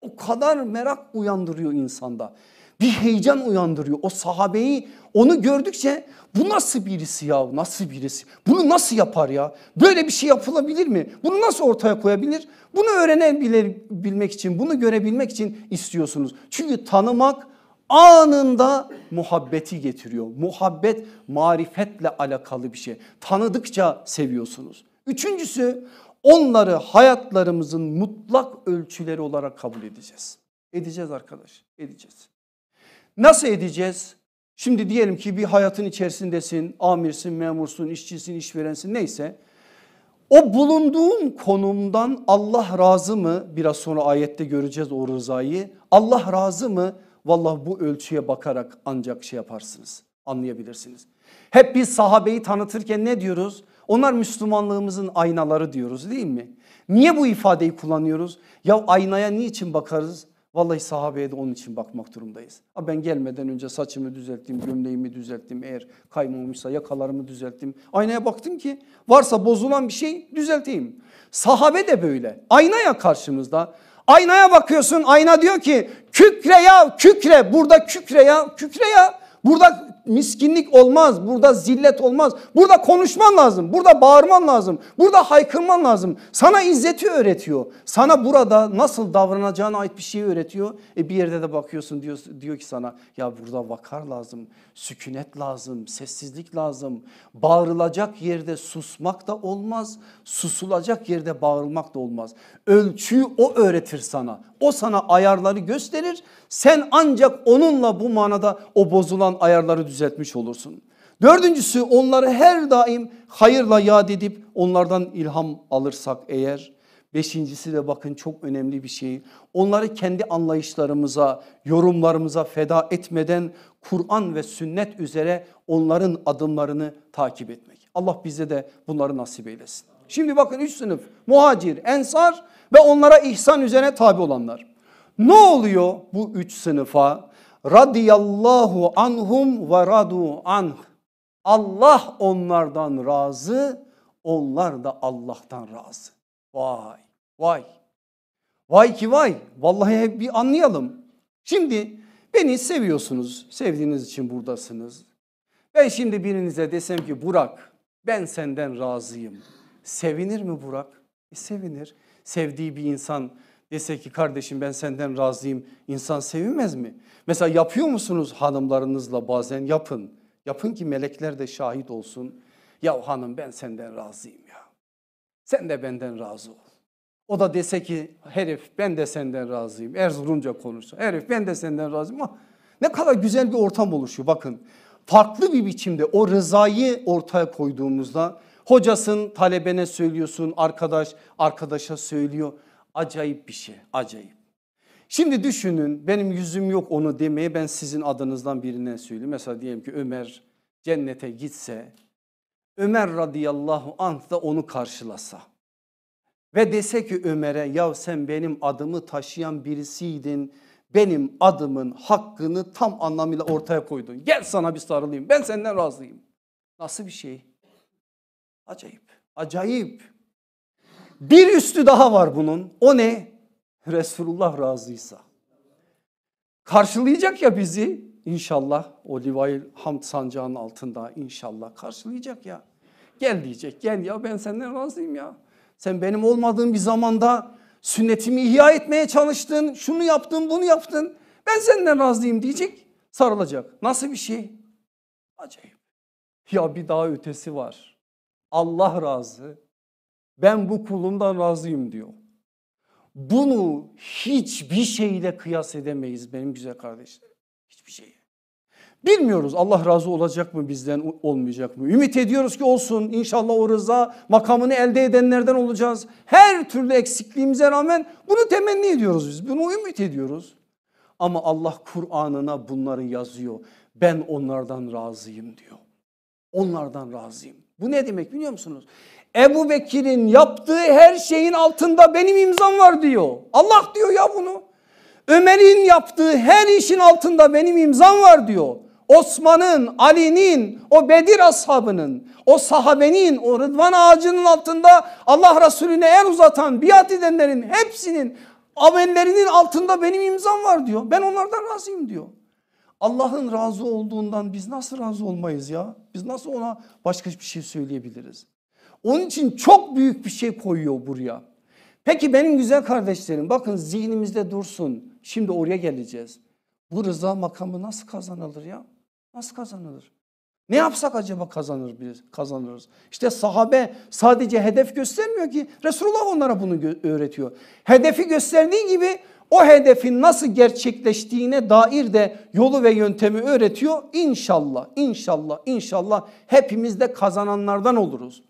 D: O kadar merak uyandırıyor insanda bir heyecan uyandırıyor. O sahabeyi onu gördükçe bu nasıl birisi ya nasıl birisi bunu nasıl yapar ya böyle bir şey yapılabilir mi bunu nasıl ortaya koyabilir bunu öğrenebilmek için bunu görebilmek için istiyorsunuz. Çünkü tanımak anında muhabbeti getiriyor. Muhabbet marifetle alakalı bir şey. Tanıdıkça seviyorsunuz. Üçüncüsü onları hayatlarımızın mutlak ölçüleri olarak kabul edeceğiz. Edeceğiz arkadaş edeceğiz. Nasıl edeceğiz? Şimdi diyelim ki bir hayatın içerisindesin, amirsin, memursun, işçisin, işverensin neyse. O bulunduğun konumdan Allah razı mı? Biraz sonra ayette göreceğiz o rızayı. Allah razı mı? Vallahi bu ölçüye bakarak ancak şey yaparsınız, anlayabilirsiniz. Hep biz sahabeyi tanıtırken ne diyoruz? Onlar Müslümanlığımızın aynaları diyoruz değil mi? Niye bu ifadeyi kullanıyoruz? Ya aynaya niçin bakarız? Vallahi sahabeye de onun için bakmak durumdayız. Ha ben gelmeden önce saçımı düzelttim, gömleğimi düzelttim. Eğer kaymamışsa yakalarımı düzelttim. Aynaya baktım ki varsa bozulan bir şey düzelteyim. Sahabe de böyle. Aynaya karşımızda. Aynaya bakıyorsun ayna diyor ki kükre ya kükre burada kükre ya kükre ya burada miskinlik olmaz. Burada zillet olmaz. Burada konuşman lazım. Burada bağırman lazım. Burada haykırman lazım. Sana izzeti öğretiyor. Sana burada nasıl davranacağına ait bir şey öğretiyor. E bir yerde de bakıyorsun diyor, diyor ki sana ya burada vakar lazım. Sükunet lazım. Sessizlik lazım. Bağırılacak yerde susmak da olmaz. Susulacak yerde bağırmak da olmaz. Ölçüyü o öğretir sana. O sana ayarları gösterir. Sen ancak onunla bu manada o bozulan ayarları düzeltmiş olursun. Dördüncüsü onları her daim hayırla yad edip onlardan ilham alırsak eğer. Beşincisi de bakın çok önemli bir şey. Onları kendi anlayışlarımıza, yorumlarımıza feda etmeden Kur'an ve sünnet üzere onların adımlarını takip etmek. Allah bize de bunları nasip eylesin. Şimdi bakın üç sınıf muhacir, ensar ve onlara ihsan üzerine tabi olanlar. Ne oluyor bu üç sınıfa? radiyallahu anhum ve radu anh. Allah onlardan razı, onlar da Allah'tan razı. Vay, vay. Vay ki vay. Vallahi hep bir anlayalım. Şimdi beni seviyorsunuz. Sevdiğiniz için buradasınız. Ben şimdi birinize desem ki Burak ben senden razıyım. Sevinir mi Burak? E sevinir. Sevdiği bir insan Dese ki kardeşim ben senden razıyım insan sevinmez mi? Mesela yapıyor musunuz hanımlarınızla bazen yapın. Yapın ki melekler de şahit olsun. Ya hanım ben senden razıyım ya. Sen de benden razı ol. O da dese ki herif ben de senden razıyım. Erzurumca konuşsa herif ben de senden razıyım. Ama ne kadar güzel bir ortam oluşuyor bakın. Farklı bir biçimde o rızayı ortaya koyduğumuzda hocasın talebene söylüyorsun arkadaş arkadaşa söylüyor. Acayip bir şey acayip. Şimdi düşünün benim yüzüm yok onu demeye ben sizin adınızdan birine söyleyeyim. Mesela diyelim ki Ömer cennete gitse Ömer radıyallahu anh da onu karşılasa ve dese ki Ömer'e ya sen benim adımı taşıyan birisiydin benim adımın hakkını tam anlamıyla ortaya koydun. Gel sana bir sarılayım ben senden razıyım. Nasıl bir şey? Acayip, acayip. Bir üstü daha var bunun. O ne? Resulullah razıysa. Karşılayacak ya bizi inşallah o Livayil Hamd sancağının altında inşallah karşılayacak ya. Gel diyecek gel ya ben senden razıyım ya. Sen benim olmadığım bir zamanda sünnetimi ihya etmeye çalıştın. Şunu yaptın bunu yaptın. Ben senden razıyım diyecek sarılacak. Nasıl bir şey? Acayip. Ya bir daha ötesi var. Allah razı ben bu kulumdan razıyım diyor. Bunu hiçbir şeyle kıyas edemeyiz benim güzel kardeşlerim. Hiçbir şeyi. Bilmiyoruz Allah razı olacak mı bizden olmayacak mı? Ümit ediyoruz ki olsun inşallah o rıza makamını elde edenlerden olacağız. Her türlü eksikliğimize rağmen bunu temenni ediyoruz biz. Bunu ümit ediyoruz. Ama Allah Kur'an'ına bunları yazıyor. Ben onlardan razıyım diyor. Onlardan razıyım. Bu ne demek biliyor musunuz? Ebu Bekir'in yaptığı her şeyin altında benim imzam var diyor. Allah diyor ya bunu. Ömer'in yaptığı her işin altında benim imzam var diyor. Osman'ın, Ali'nin, o Bedir ashabının, o sahabenin, o Rıdvan ağacının altında Allah Resulüne el uzatan, biat edenlerin hepsinin amellerinin altında benim imzam var diyor. Ben onlardan razıyım diyor. Allah'ın razı olduğundan biz nasıl razı olmayız ya? Biz nasıl ona başka bir şey söyleyebiliriz? Onun için çok büyük bir şey koyuyor buraya. Peki benim güzel kardeşlerim bakın zihnimizde dursun. Şimdi oraya geleceğiz. Bu rıza makamı nasıl kazanılır ya? Nasıl kazanılır? Ne yapsak acaba kazanır biz, kazanırız? İşte sahabe sadece hedef göstermiyor ki Resulullah onlara bunu öğretiyor. Hedefi gösterdiği gibi o hedefin nasıl gerçekleştiğine dair de yolu ve yöntemi öğretiyor. İnşallah, inşallah, inşallah hepimiz de kazananlardan oluruz.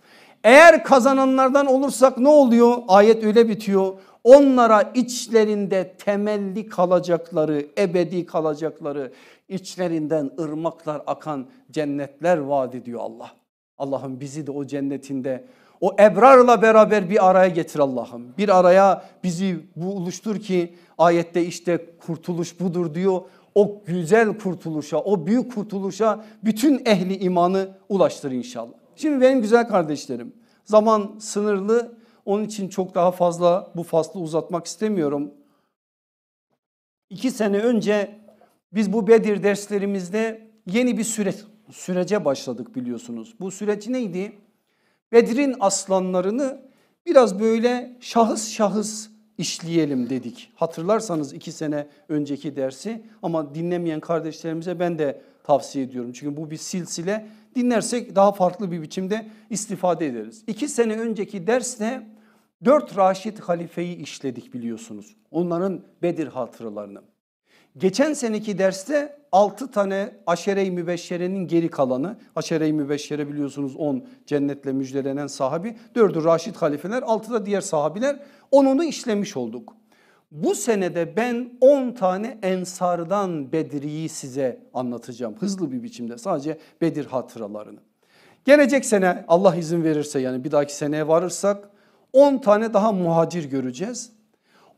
D: Eğer kazananlardan olursak ne oluyor? Ayet öyle bitiyor. Onlara içlerinde temelli kalacakları, ebedi kalacakları, içlerinden ırmaklar akan cennetler vaat ediyor Allah. Allah'ım bizi de o cennetinde o ebrarla beraber bir araya getir Allah'ım. Bir araya bizi buluştur ki ayette işte kurtuluş budur diyor. O güzel kurtuluşa, o büyük kurtuluşa bütün ehli imanı ulaştır inşallah. Şimdi benim güzel kardeşlerim zaman sınırlı onun için çok daha fazla bu faslı uzatmak istemiyorum. İki sene önce biz bu Bedir derslerimizde yeni bir süreç sürece başladık biliyorsunuz. Bu süreç neydi? Bedir'in aslanlarını biraz böyle şahıs şahıs işleyelim dedik. Hatırlarsanız iki sene önceki dersi ama dinlemeyen kardeşlerimize ben de tavsiye ediyorum. Çünkü bu bir silsile dinlersek daha farklı bir biçimde istifade ederiz. İki sene önceki derste dört Raşid halifeyi işledik biliyorsunuz. Onların Bedir hatıralarını. Geçen seneki derste altı tane aşere-i mübeşşerenin geri kalanı aşere-i mübeşşere biliyorsunuz on cennetle müjdelenen sahabi dördü Raşid halifeler altı da diğer sahabiler onunu işlemiş olduk. Bu senede ben 10 tane ensardan Bedri'yi size anlatacağım. Hızlı bir biçimde sadece Bedir hatıralarını. Gelecek sene Allah izin verirse yani bir dahaki seneye varırsak 10 tane daha muhacir göreceğiz.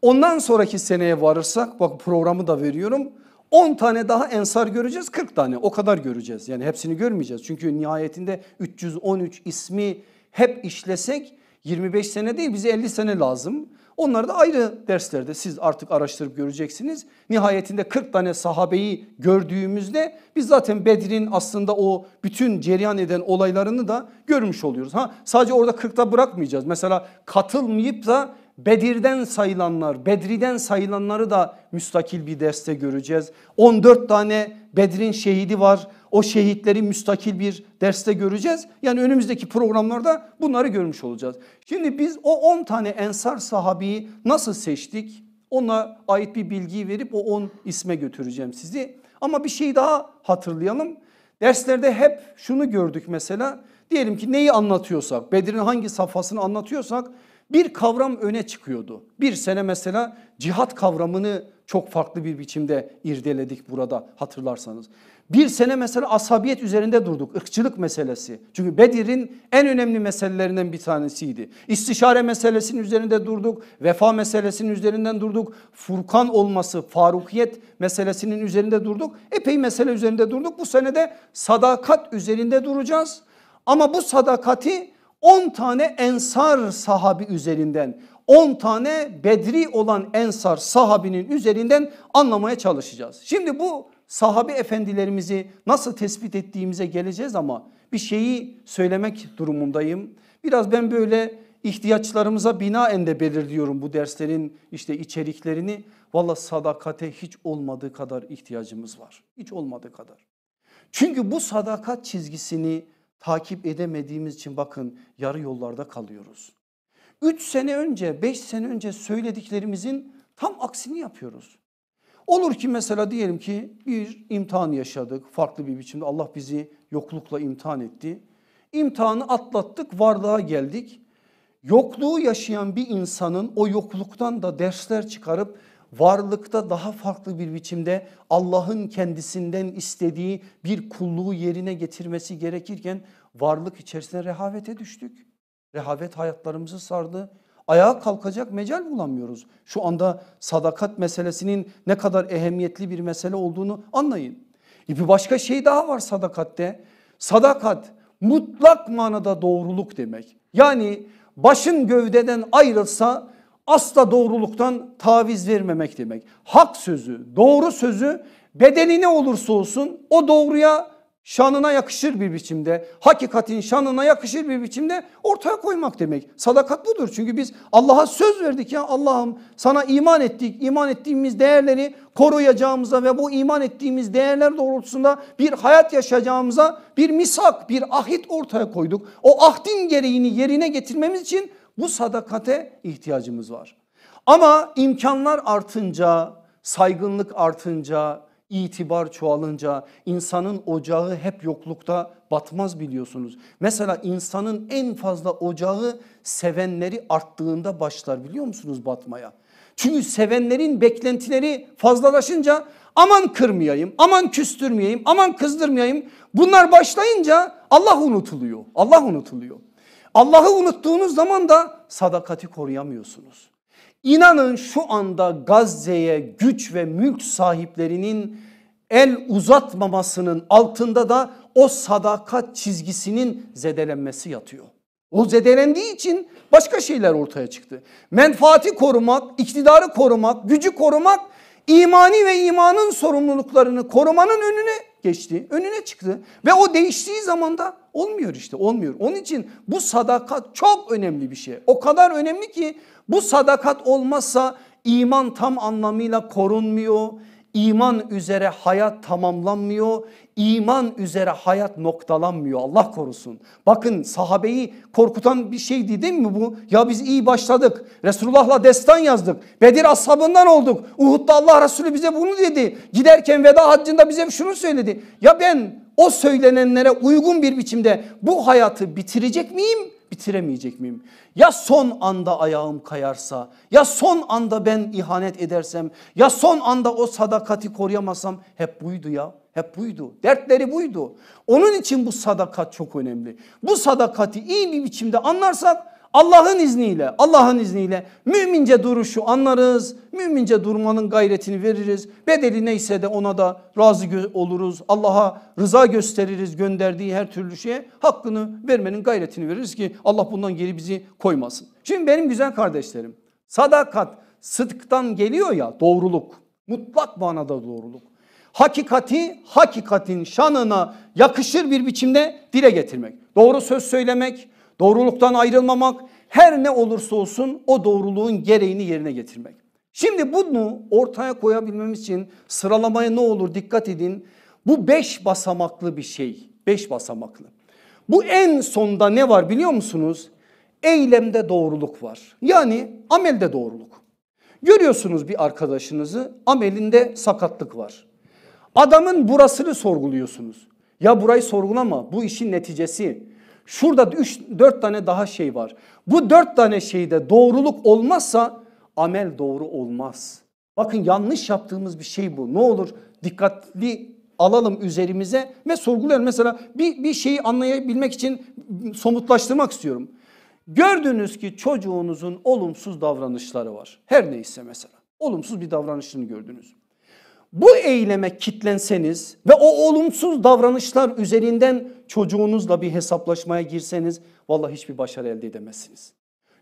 D: Ondan sonraki seneye varırsak bak programı da veriyorum 10 tane daha ensar göreceğiz 40 tane o kadar göreceğiz. Yani hepsini görmeyeceğiz çünkü nihayetinde 313 ismi hep işlesek 25 sene değil bize 50 sene lazım. Onları da ayrı derslerde siz artık araştırıp göreceksiniz. Nihayetinde 40 tane sahabeyi gördüğümüzde biz zaten Bedir'in aslında o bütün cereyan eden olaylarını da görmüş oluyoruz. Ha sadece orada 40'ta bırakmayacağız. Mesela katılmayıp da Bedir'den sayılanlar, Bedri'den sayılanları da müstakil bir derste göreceğiz. 14 tane Bedir'in şehidi var o şehitleri müstakil bir derste göreceğiz. Yani önümüzdeki programlarda bunları görmüş olacağız. Şimdi biz o 10 tane ensar sahabeyi nasıl seçtik? Ona ait bir bilgiyi verip o 10 isme götüreceğim sizi. Ama bir şey daha hatırlayalım. Derslerde hep şunu gördük mesela. Diyelim ki neyi anlatıyorsak, Bedir'in hangi safhasını anlatıyorsak bir kavram öne çıkıyordu. Bir sene mesela cihat kavramını çok farklı bir biçimde irdeledik burada hatırlarsanız. Bir sene mesela asabiyet üzerinde durduk. ırkçılık meselesi. Çünkü Bedir'in en önemli meselelerinden bir tanesiydi. İstişare meselesinin üzerinde durduk. Vefa meselesinin üzerinden durduk. Furkan olması, Farukiyet meselesinin üzerinde durduk. Epey mesele üzerinde durduk. Bu sene de sadakat üzerinde duracağız. Ama bu sadakati 10 tane ensar sahabi üzerinden 10 tane bedri olan ensar sahabinin üzerinden anlamaya çalışacağız. Şimdi bu sahabe efendilerimizi nasıl tespit ettiğimize geleceğiz ama bir şeyi söylemek durumundayım. Biraz ben böyle ihtiyaçlarımıza binaen de belirliyorum bu derslerin işte içeriklerini. Valla sadakate hiç olmadığı kadar ihtiyacımız var. Hiç olmadığı kadar. Çünkü bu sadakat çizgisini takip edemediğimiz için bakın yarı yollarda kalıyoruz. Üç sene önce beş sene önce söylediklerimizin tam aksini yapıyoruz. Olur ki mesela diyelim ki bir imtihan yaşadık farklı bir biçimde Allah bizi yoklukla imtihan etti. İmtihanı atlattık varlığa geldik. Yokluğu yaşayan bir insanın o yokluktan da dersler çıkarıp varlıkta daha farklı bir biçimde Allah'ın kendisinden istediği bir kulluğu yerine getirmesi gerekirken varlık içerisine rehavete düştük. Rehavet hayatlarımızı sardı ayağa kalkacak mecal bulamıyoruz. Şu anda sadakat meselesinin ne kadar ehemmiyetli bir mesele olduğunu anlayın. E bir başka şey daha var sadakatte. Sadakat mutlak manada doğruluk demek. Yani başın gövdeden ayrılsa asla doğruluktan taviz vermemek demek. Hak sözü, doğru sözü bedeni ne olursa olsun o doğruya şanına yakışır bir biçimde, hakikatin şanına yakışır bir biçimde ortaya koymak demek. Sadakat budur. Çünkü biz Allah'a söz verdik ya Allah'ım sana iman ettik. İman ettiğimiz değerleri koruyacağımıza ve bu iman ettiğimiz değerler doğrultusunda bir hayat yaşayacağımıza bir misak, bir ahit ortaya koyduk. O ahdin gereğini yerine getirmemiz için bu sadakate ihtiyacımız var. Ama imkanlar artınca, saygınlık artınca, itibar çoğalınca insanın ocağı hep yoklukta batmaz biliyorsunuz. Mesela insanın en fazla ocağı sevenleri arttığında başlar biliyor musunuz batmaya? Çünkü sevenlerin beklentileri fazlalaşınca aman kırmayayım, aman küstürmeyeyim, aman kızdırmayayım. Bunlar başlayınca Allah unutuluyor. Allah unutuluyor. Allah'ı unuttuğunuz zaman da sadakati koruyamıyorsunuz. İnanın şu anda Gazze'ye güç ve mülk sahiplerinin el uzatmamasının altında da o sadakat çizgisinin zedelenmesi yatıyor. O zedelendiği için başka şeyler ortaya çıktı. Menfaati korumak, iktidarı korumak, gücü korumak imani ve imanın sorumluluklarını korumanın önüne geçti. Önüne çıktı ve o değiştiği zaman da olmuyor işte olmuyor. Onun için bu sadakat çok önemli bir şey. O kadar önemli ki bu sadakat olmazsa iman tam anlamıyla korunmuyor. İman üzere hayat tamamlanmıyor. İman üzere hayat noktalanmıyor Allah korusun. Bakın sahabeyi korkutan bir şey değil mi bu? Ya biz iyi başladık. Resulullah'la destan yazdık. Bedir ashabından olduk. Uhud'da Allah Resulü bize bunu dedi. Giderken veda haccında bize şunu söyledi. Ya ben o söylenenlere uygun bir biçimde bu hayatı bitirecek miyim? bitiremeyecek miyim? Ya son anda ayağım kayarsa, ya son anda ben ihanet edersem, ya son anda o sadakati koruyamasam hep buydu ya. Hep buydu. Dertleri buydu. Onun için bu sadakat çok önemli. Bu sadakati iyi bir biçimde anlarsak Allah'ın izniyle Allah'ın izniyle mümince duruşu anlarız. Mümince durmanın gayretini veririz. Bedeli neyse de ona da razı oluruz. Allah'a rıza gösteririz gönderdiği her türlü şeye hakkını vermenin gayretini veririz ki Allah bundan geri bizi koymasın. Şimdi benim güzel kardeşlerim sadakat sıdktan geliyor ya doğruluk mutlak manada doğruluk. Hakikati hakikatin şanına yakışır bir biçimde dile getirmek. Doğru söz söylemek, Doğruluktan ayrılmamak her ne olursa olsun o doğruluğun gereğini yerine getirmek. Şimdi bunu ortaya koyabilmemiz için sıralamaya ne olur dikkat edin. Bu beş basamaklı bir şey. Beş basamaklı. Bu en sonda ne var biliyor musunuz? Eylemde doğruluk var. Yani amelde doğruluk. Görüyorsunuz bir arkadaşınızı amelinde sakatlık var. Adamın burasını sorguluyorsunuz. Ya burayı sorgulama bu işin neticesi. Şurada 3 4 tane daha şey var. Bu 4 tane şeyde doğruluk olmazsa amel doğru olmaz. Bakın yanlış yaptığımız bir şey bu. Ne olur dikkatli alalım üzerimize ve sorgulayalım. Mesela bir, bir şeyi anlayabilmek için somutlaştırmak istiyorum. Gördünüz ki çocuğunuzun olumsuz davranışları var. Her neyse mesela olumsuz bir davranışını gördünüz bu eyleme kitlenseniz ve o olumsuz davranışlar üzerinden çocuğunuzla bir hesaplaşmaya girseniz vallahi hiçbir başarı elde edemezsiniz.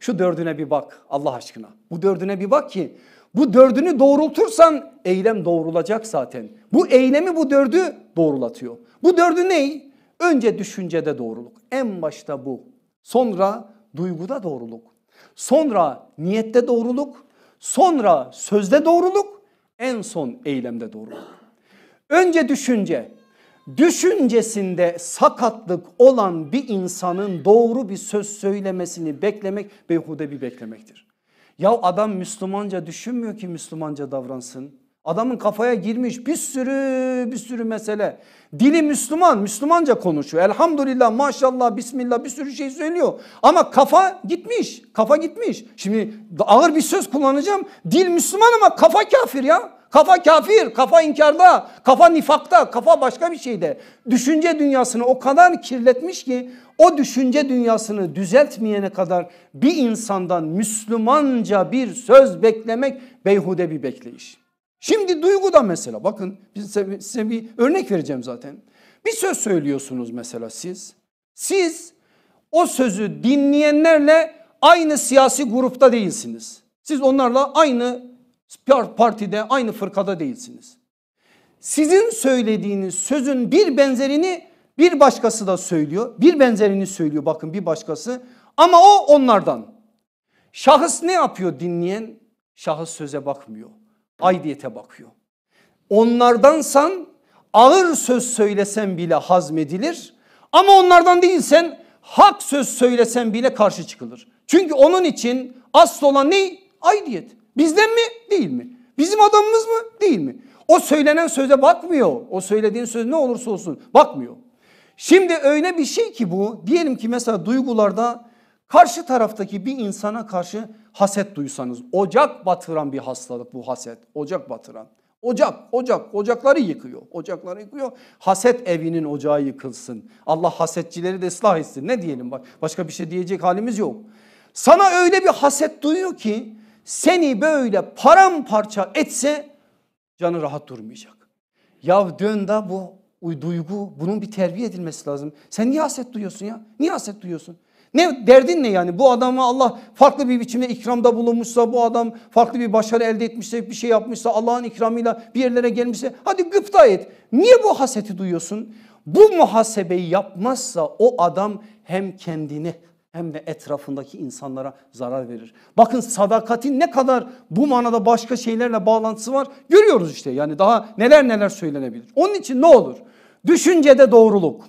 D: Şu dördüne bir bak Allah aşkına. Bu dördüne bir bak ki bu dördünü doğrultursan eylem doğrulacak zaten. Bu eylemi bu dördü doğrulatıyor. Bu dördü ney? Önce düşüncede doğruluk. En başta bu. Sonra duyguda doğruluk. Sonra niyette doğruluk. Sonra sözde doğruluk en son eylemde doğru. Önce düşünce, düşüncesinde sakatlık olan bir insanın doğru bir söz söylemesini beklemek beyhude bir beklemektir. Ya adam Müslümanca düşünmüyor ki Müslümanca davransın. Adamın kafaya girmiş bir sürü bir sürü mesele. Dili Müslüman, Müslümanca konuşuyor. Elhamdülillah, maşallah, bismillah bir sürü şey söylüyor. Ama kafa gitmiş, kafa gitmiş. Şimdi ağır bir söz kullanacağım. Dil Müslüman ama kafa kafir ya. Kafa kafir, kafa inkarda, kafa nifakta, kafa başka bir şeyde. Düşünce dünyasını o kadar kirletmiş ki o düşünce dünyasını düzeltmeyene kadar bir insandan Müslümanca bir söz beklemek beyhude bir bekleyiş. Şimdi duygu da mesela bakın size, size bir örnek vereceğim zaten. Bir söz söylüyorsunuz mesela siz. Siz o sözü dinleyenlerle aynı siyasi grupta değilsiniz. Siz onlarla aynı partide aynı fırkada değilsiniz. Sizin söylediğiniz sözün bir benzerini bir başkası da söylüyor. Bir benzerini söylüyor bakın bir başkası ama o onlardan. Şahıs ne yapıyor dinleyen? Şahıs söze bakmıyor aidiyete bakıyor. Onlardansan ağır söz söylesen bile hazmedilir ama onlardan değilsen hak söz söylesen bile karşı çıkılır. Çünkü onun için asıl olan ne? Aidiyet. Bizden mi? Değil mi? Bizim adamımız mı? Değil mi? O söylenen söze bakmıyor. O söylediğin söz ne olursa olsun bakmıyor. Şimdi öyle bir şey ki bu diyelim ki mesela duygularda karşı taraftaki bir insana karşı haset duysanız. Ocak batıran bir hastalık bu haset. Ocak batıran. Ocak, ocak, ocakları yıkıyor. Ocakları yıkıyor. Haset evinin ocağı yıkılsın. Allah hasetçileri de ıslah etsin. Ne diyelim bak başka bir şey diyecek halimiz yok. Sana öyle bir haset duyuyor ki seni böyle paramparça etse canı rahat durmayacak. Ya dön de bu duygu bunun bir terbiye edilmesi lazım. Sen niye haset duyuyorsun ya? Niye haset duyuyorsun? Ne derdin ne yani bu adama Allah farklı bir biçimde ikramda bulunmuşsa bu adam farklı bir başarı elde etmişse bir şey yapmışsa Allah'ın ikramıyla bir yerlere gelmişse hadi gıpta et. Niye bu haseti duyuyorsun? Bu muhasebeyi yapmazsa o adam hem kendini hem de etrafındaki insanlara zarar verir. Bakın sadakatin ne kadar bu manada başka şeylerle bağlantısı var görüyoruz işte yani daha neler neler söylenebilir. Onun için ne olur? Düşüncede doğruluk,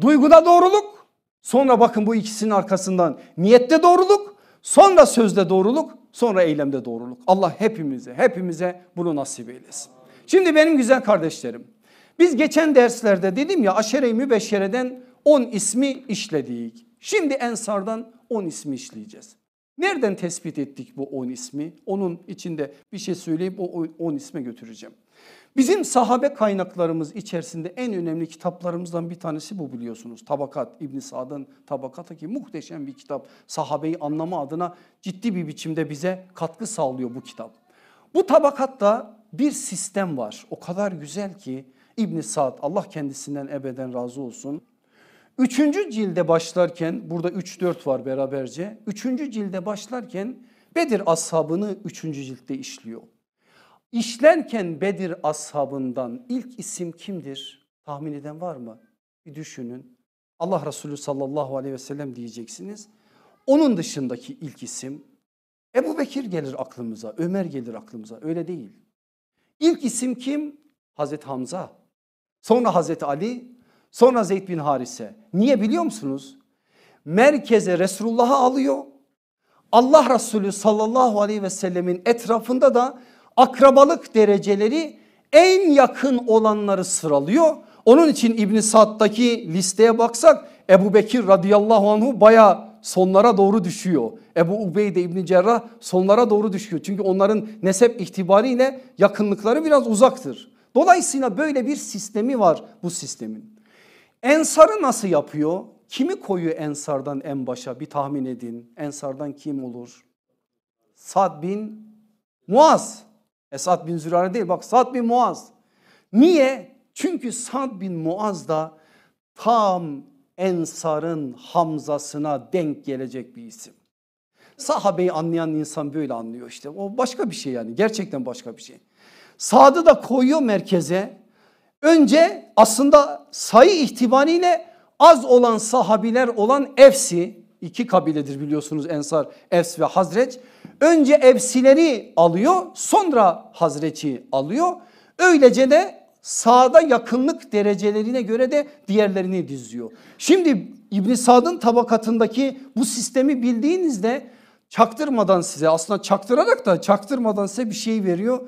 D: duyguda doğruluk, Sonra bakın bu ikisinin arkasından niyette doğruluk, sonra sözde doğruluk, sonra eylemde doğruluk. Allah hepimize, hepimize bunu nasip eylesin. Şimdi benim güzel kardeşlerim, biz geçen derslerde dedim ya aşere-i mübeşşereden 10 ismi işledik. Şimdi ensardan 10 ismi işleyeceğiz. Nereden tespit ettik bu 10 ismi? Onun içinde bir şey söyleyip o 10 isme götüreceğim. Bizim sahabe kaynaklarımız içerisinde en önemli kitaplarımızdan bir tanesi bu biliyorsunuz. Tabakat, İbn Sa'd'ın Tabakat'a ki muhteşem bir kitap. Sahabeyi anlama adına ciddi bir biçimde bize katkı sağlıyor bu kitap. Bu tabakatta bir sistem var. O kadar güzel ki İbn Sa'd Allah kendisinden ebeden razı olsun. Üçüncü cilde başlarken burada 3-4 var beraberce. Üçüncü cilde başlarken Bedir ashabını üçüncü ciltte işliyor. İşlerken Bedir ashabından ilk isim kimdir? Tahmin eden var mı? Bir düşünün. Allah Resulü sallallahu aleyhi ve sellem diyeceksiniz. Onun dışındaki ilk isim Ebu Bekir gelir aklımıza, Ömer gelir aklımıza öyle değil. İlk isim kim? Hazreti Hamza. Sonra Hazreti Ali, Sonra Zeyd bin Harise. Niye biliyor musunuz? Merkeze Resulullah'ı alıyor. Allah Resulü sallallahu aleyhi ve sellemin etrafında da akrabalık dereceleri en yakın olanları sıralıyor. Onun için İbn Sad'daki listeye baksak Ebu Bekir radıyallahu anhu baya sonlara doğru düşüyor. Ebu Ubeyde İbni Cerrah sonlara doğru düşüyor. Çünkü onların nesep itibariyle yakınlıkları biraz uzaktır. Dolayısıyla böyle bir sistemi var bu sistemin. Ensar'ı nasıl yapıyor? Kimi koyuyor Ensar'dan en başa bir tahmin edin. Ensar'dan kim olur? Sad bin Muaz. Esad bin Zürare değil bak Sad bin Muaz. Niye? Çünkü Sad bin Muaz da tam Ensar'ın Hamza'sına denk gelecek bir isim. Sahabeyi anlayan insan böyle anlıyor işte. O başka bir şey yani gerçekten başka bir şey. Sad'ı da koyuyor merkeze. Önce aslında sayı itibariyle az olan sahabiler olan Efsi iki kabiledir biliyorsunuz Ensar, Efs ve Hazreç. Önce Efsileri alıyor sonra Hazreç'i alıyor. Öylece de sağda yakınlık derecelerine göre de diğerlerini diziyor. Şimdi İbn Sad'ın tabakatındaki bu sistemi bildiğinizde çaktırmadan size aslında çaktırarak da çaktırmadan size bir şey veriyor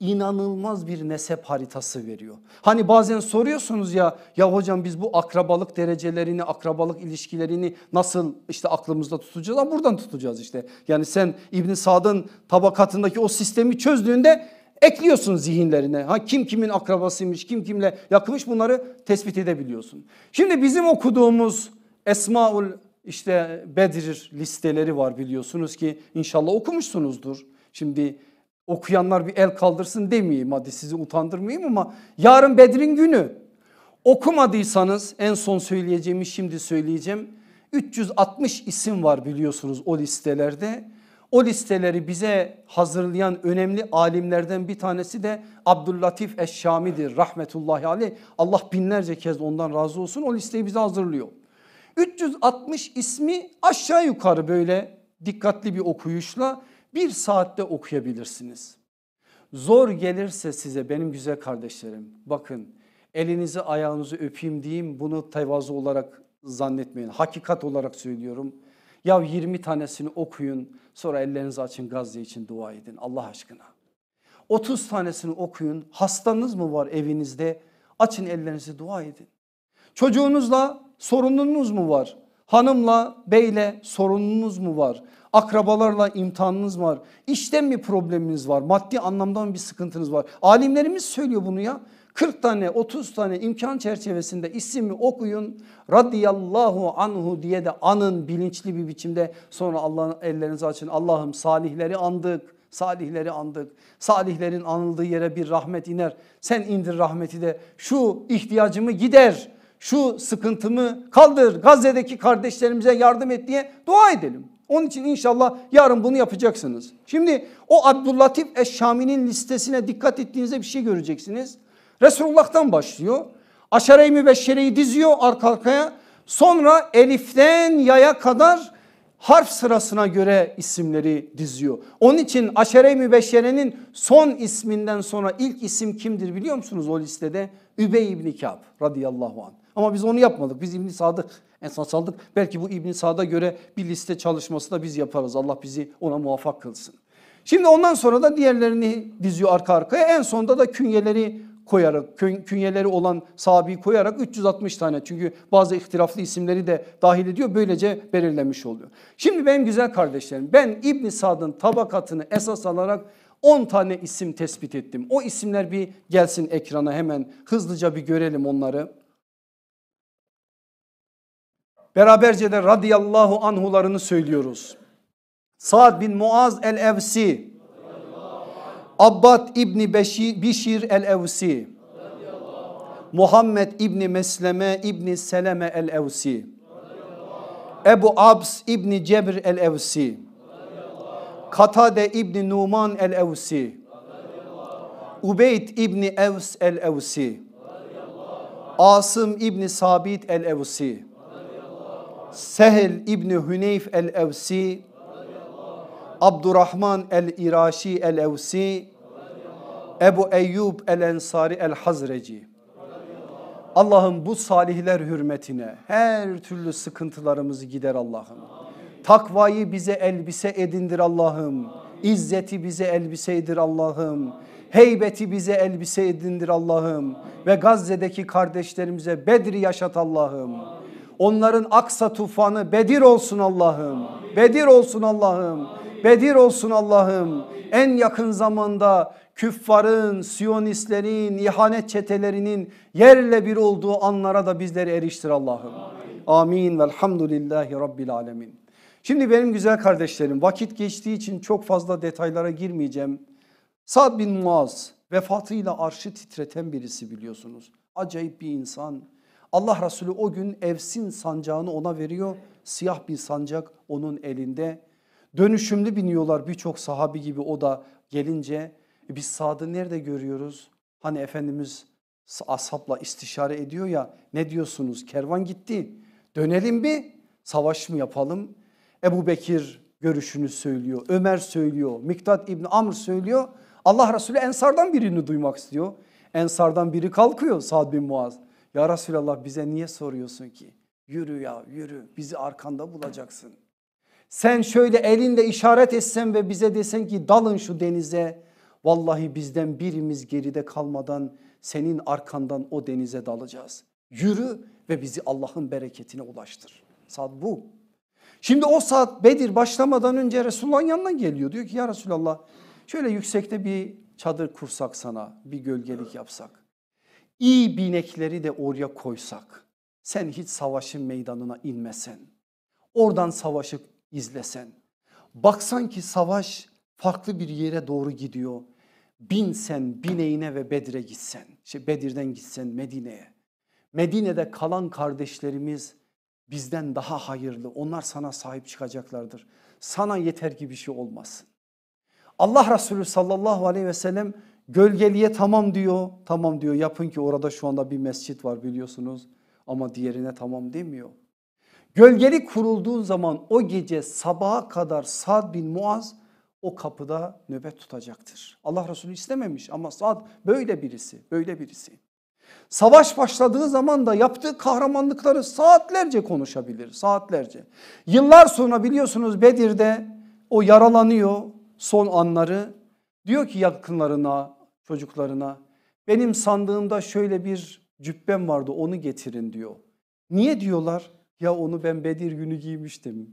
D: inanılmaz bir nesep haritası veriyor. Hani bazen soruyorsunuz ya ya hocam biz bu akrabalık derecelerini, akrabalık ilişkilerini nasıl işte aklımızda tutacağız? Ha buradan tutacağız işte. Yani sen İbn Sad'ın tabakatındaki o sistemi çözdüğünde ekliyorsun zihinlerine. Ha kim kimin akrabasıymış, kim kimle yakınmış bunları tespit edebiliyorsun. Şimdi bizim okuduğumuz Esmaul işte Bedir listeleri var biliyorsunuz ki inşallah okumuşsunuzdur. Şimdi okuyanlar bir el kaldırsın demeyeyim hadi sizi utandırmayayım ama yarın Bedir'in günü okumadıysanız en son söyleyeceğimi şimdi söyleyeceğim. 360 isim var biliyorsunuz o listelerde. O listeleri bize hazırlayan önemli alimlerden bir tanesi de Abdüllatif Eşşami'dir rahmetullahi aleyh. Allah binlerce kez ondan razı olsun o listeyi bize hazırlıyor. 360 ismi aşağı yukarı böyle dikkatli bir okuyuşla bir saatte okuyabilirsiniz. Zor gelirse size benim güzel kardeşlerim bakın elinizi ayağınızı öpeyim diyeyim bunu tevazu olarak zannetmeyin. Hakikat olarak söylüyorum. Ya 20 tanesini okuyun sonra ellerinizi açın Gazze için dua edin Allah aşkına. 30 tanesini okuyun hastanız mı var evinizde açın ellerinizi dua edin. Çocuğunuzla sorununuz mu var? Hanımla beyle sorununuz mu var? akrabalarla imtihanınız var, işten mi probleminiz var, maddi anlamda mı bir sıkıntınız var. Alimlerimiz söylüyor bunu ya. 40 tane 30 tane imkan çerçevesinde ismi okuyun radıyallahu anhu diye de anın bilinçli bir biçimde sonra Allah'ın ellerinizi açın Allah'ım salihleri andık salihleri andık salihlerin anıldığı yere bir rahmet iner sen indir rahmeti de şu ihtiyacımı gider şu sıkıntımı kaldır Gazze'deki kardeşlerimize yardım et diye dua edelim. Onun için inşallah yarın bunu yapacaksınız. Şimdi o Abdüllatif Eşşami'nin listesine dikkat ettiğinizde bir şey göreceksiniz. Resulullah'tan başlıyor. Aşere-i Mübeşşere'yi diziyor arka arkaya. Sonra Elif'ten Ya'ya kadar harf sırasına göre isimleri diziyor. Onun için Aşere-i Mübeşşere'nin son isminden sonra ilk isim kimdir biliyor musunuz o listede? Übey İbni Kâb radıyallahu anh. Ama biz onu yapmadık. Biz İbni Sadık esas aldık. Belki bu İbn Sad'a göre bir liste çalışması da biz yaparız. Allah bizi ona muvaffak kılsın. Şimdi ondan sonra da diğerlerini diziyor arka arkaya. En sonda da künyeleri koyarak künyeleri olan sahabeyi koyarak 360 tane çünkü bazı ihtilaflı isimleri de dahil ediyor böylece belirlemiş oluyor. Şimdi benim güzel kardeşlerim ben İbn Sad'ın tabakatını esas alarak 10 tane isim tespit ettim. O isimler bir gelsin ekrana hemen hızlıca bir görelim onları. Beraberce de radıyallahu anhularını söylüyoruz. Saad bin Muaz el-Evsi, Abbad İbni Bişir el-Evsi, Muhammed İbni Mesleme İbni Seleme el-Evsi, Ebu Abs İbni Cebr el-Evsi, Katade İbni Numan el-Evsi, Ubeyt İbni Evs el-Evsi, Asım İbni Sabit el-Evsi, Sehel İbni Hüneyf el-Evsi, Abdurrahman el-İraşi el-Evsi, Ebu Eyyub el-Ensari el-Hazreci. Allah'ım bu salihler hürmetine her türlü sıkıntılarımız gider Allah'ım. Takvayı bize elbise edindir Allah'ım. İzzeti bize elbise edir Allah'ım. Heybeti bize elbise edindir Allah'ım. Ve Gazze'deki kardeşlerimize Bedri yaşat Allah'ım. Onların aksa tufanı Bedir olsun Allah'ım. Bedir olsun Allah'ım. Bedir olsun Allah'ım. En yakın zamanda küffarın, siyonistlerin, ihanet çetelerinin yerle bir olduğu anlara da bizleri eriştir Allah'ım. Amin. Velhamdülillahi Rabbil Alemin. Şimdi benim güzel kardeşlerim vakit geçtiği için çok fazla detaylara girmeyeceğim. Sad bin Muaz vefatıyla arşı titreten birisi biliyorsunuz. Acayip bir insan Allah Resulü o gün Evs'in sancağını ona veriyor. Siyah bir sancak onun elinde. Dönüşümlü biniyorlar birçok sahabi gibi o da gelince. E biz Sad'ı nerede görüyoruz? Hani Efendimiz ashabla istişare ediyor ya ne diyorsunuz kervan gitti dönelim bir savaş mı yapalım? Ebu Bekir görüşünü söylüyor Ömer söylüyor Miktat İbni Amr söylüyor Allah Resulü Ensardan birini duymak istiyor. Ensardan biri kalkıyor Sad bin Muaz ya Resulallah bize niye soruyorsun ki? Yürü ya yürü bizi arkanda bulacaksın. Sen şöyle elinde işaret etsen ve bize desen ki dalın şu denize. Vallahi bizden birimiz geride kalmadan senin arkandan o denize dalacağız. Yürü ve bizi Allah'ın bereketine ulaştır. Saat bu. Şimdi o saat Bedir başlamadan önce Resulullah'ın yanına geliyor. Diyor ki ya Resulallah şöyle yüksekte bir çadır kursak sana bir gölgelik yapsak iyi binekleri de oraya koysak, sen hiç savaşın meydanına inmesen, oradan savaşı izlesen, baksan ki savaş farklı bir yere doğru gidiyor. Bin sen bineğine ve Bedir'e gitsen, işte Bedir'den gitsen Medine'ye. Medine'de kalan kardeşlerimiz bizden daha hayırlı. Onlar sana sahip çıkacaklardır. Sana yeter ki bir şey olmasın. Allah Resulü sallallahu aleyhi ve sellem Gölgeliye tamam diyor, tamam diyor yapın ki orada şu anda bir mescit var biliyorsunuz ama diğerine tamam demiyor. Gölgeli kurulduğu zaman o gece sabaha kadar Sad bin Muaz o kapıda nöbet tutacaktır. Allah Resulü istememiş ama Sad böyle birisi, böyle birisi. Savaş başladığı zaman da yaptığı kahramanlıkları saatlerce konuşabilir, saatlerce. Yıllar sonra biliyorsunuz Bedir'de o yaralanıyor son anları. Diyor ki yakınlarına çocuklarına. Benim sandığımda şöyle bir cübbem vardı onu getirin diyor. Niye diyorlar? Ya onu ben Bedir günü giymiştim.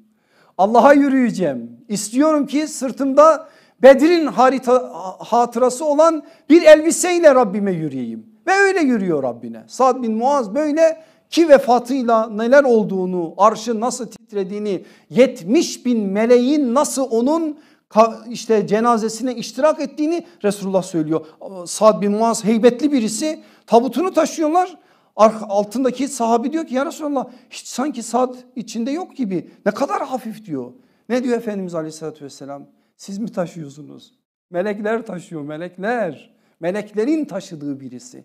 D: Allah'a yürüyeceğim. İstiyorum ki sırtımda Bedir'in harita, hatırası olan bir elbiseyle Rabbime yürüyeyim. Ve öyle yürüyor Rabbine. Sad bin Muaz böyle ki vefatıyla neler olduğunu, arşı nasıl titrediğini, 70 bin meleğin nasıl onun işte cenazesine iştirak ettiğini Resulullah söylüyor. Ee, Sad bin Muaz heybetli birisi tabutunu taşıyorlar. Altındaki sahabi diyor ki ya Resulallah hiç sanki Sad içinde yok gibi ne kadar hafif diyor. Ne diyor Efendimiz aleyhissalatü vesselam siz mi taşıyorsunuz? Melekler taşıyor melekler. Meleklerin taşıdığı birisi.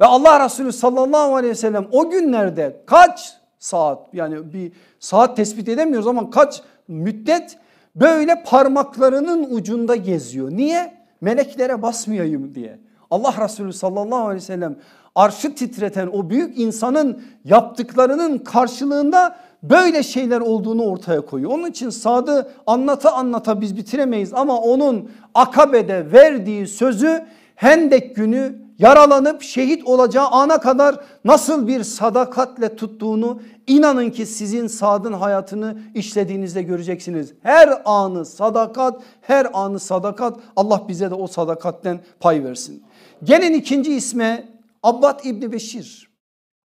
D: Ve Allah Resulü sallallahu aleyhi ve sellem o günlerde kaç saat yani bir saat tespit edemiyoruz ama kaç müddet Böyle parmaklarının ucunda geziyor. Niye? Meleklere basmayayım diye. Allah Resulü sallallahu aleyhi ve sellem arşı titreten o büyük insanın yaptıklarının karşılığında böyle şeyler olduğunu ortaya koyuyor. Onun için Sad'ı anlata anlata biz bitiremeyiz ama onun akabede verdiği sözü Hendek günü yaralanıp şehit olacağı ana kadar nasıl bir sadakatle tuttuğunu inanın ki sizin Sad'ın hayatını işlediğinizde göreceksiniz. Her anı sadakat, her anı sadakat Allah bize de o sadakatten pay versin. Gelin ikinci isme Abbad İbni Beşir.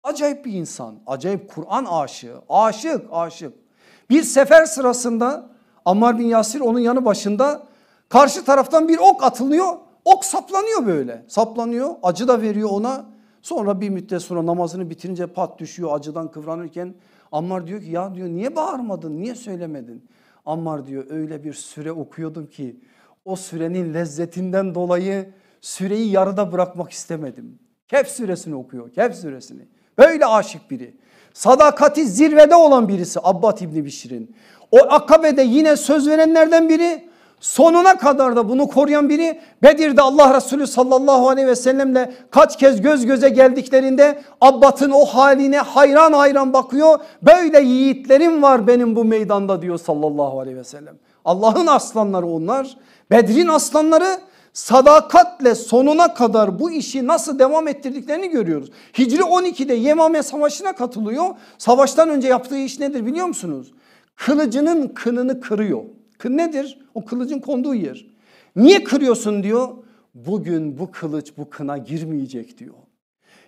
D: Acayip bir insan, acayip Kur'an aşığı, aşık aşık. Bir sefer sırasında Ammar bin Yasir onun yanı başında karşı taraftan bir ok atılıyor ok saplanıyor böyle. Saplanıyor acı da veriyor ona. Sonra bir müddet sonra namazını bitirince pat düşüyor acıdan kıvranırken. Ammar diyor ki ya diyor niye bağırmadın niye söylemedin? Ammar diyor öyle bir süre okuyordum ki o sürenin lezzetinden dolayı süreyi yarıda bırakmak istemedim. Kehf suresini okuyor Kehf suresini. Böyle aşık biri. Sadakati zirvede olan birisi Abbat İbni Bişir'in. O Akabe'de yine söz verenlerden biri Sonuna kadar da bunu koruyan biri Bedir'de Allah Resulü sallallahu aleyhi ve sellemle kaç kez göz göze geldiklerinde Abbat'ın o haline hayran hayran bakıyor. Böyle yiğitlerim var benim bu meydanda diyor sallallahu aleyhi ve sellem. Allah'ın aslanları onlar. Bedir'in aslanları sadakatle sonuna kadar bu işi nasıl devam ettirdiklerini görüyoruz. Hicri 12'de Yemame Savaşı'na katılıyor. Savaştan önce yaptığı iş nedir biliyor musunuz? Kılıcının kınını kırıyor nedir? O kılıcın konduğu yer. Niye kırıyorsun diyor. Bugün bu kılıç bu kına girmeyecek diyor.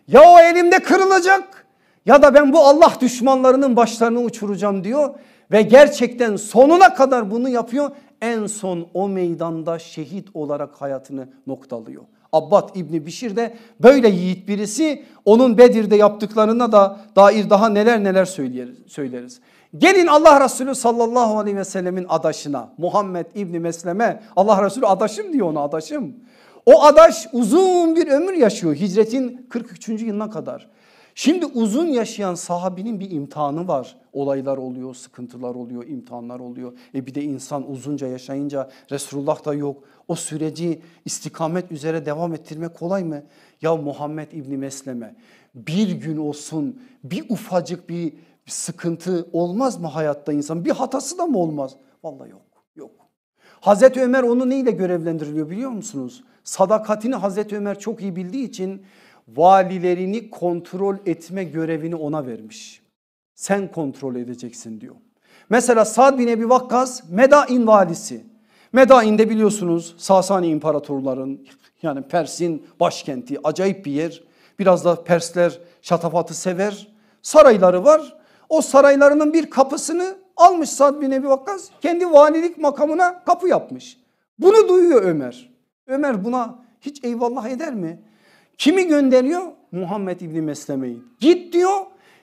D: Ya o elimde kırılacak ya da ben bu Allah düşmanlarının başlarını uçuracağım diyor. Ve gerçekten sonuna kadar bunu yapıyor. En son o meydanda şehit olarak hayatını noktalıyor. Abbad İbni Bişir de böyle yiğit birisi onun Bedir'de yaptıklarına da dair daha neler neler söyleriz. Gelin Allah Resulü sallallahu aleyhi ve sellemin adaşına Muhammed İbni Mesleme Allah Resulü adaşım diyor ona adaşım. O adaş uzun bir ömür yaşıyor hicretin 43. yılına kadar. Şimdi uzun yaşayan sahabinin bir imtihanı var. Olaylar oluyor, sıkıntılar oluyor, imtihanlar oluyor. E bir de insan uzunca yaşayınca Resulullah da yok. O süreci istikamet üzere devam ettirmek kolay mı? Ya Muhammed İbni Mesleme bir gün olsun bir ufacık bir bir sıkıntı olmaz mı hayatta insan? Bir hatası da mı olmaz? Vallahi yok. Yok. Hazreti Ömer onu neyle görevlendiriliyor biliyor musunuz? Sadakatini Hazreti Ömer çok iyi bildiği için valilerini kontrol etme görevini ona vermiş. Sen kontrol edeceksin diyor. Mesela Sad bin Ebi Vakkas Medain valisi. Medain'de biliyorsunuz Sasani imparatorların yani Pers'in başkenti acayip bir yer. Biraz da Persler şatafatı sever. Sarayları var o saraylarının bir kapısını almış Sad bin Ebi Vakkas kendi valilik makamına kapı yapmış. Bunu duyuyor Ömer. Ömer buna hiç eyvallah eder mi? Kimi gönderiyor? Muhammed İbni Mesleme'yi. Git diyor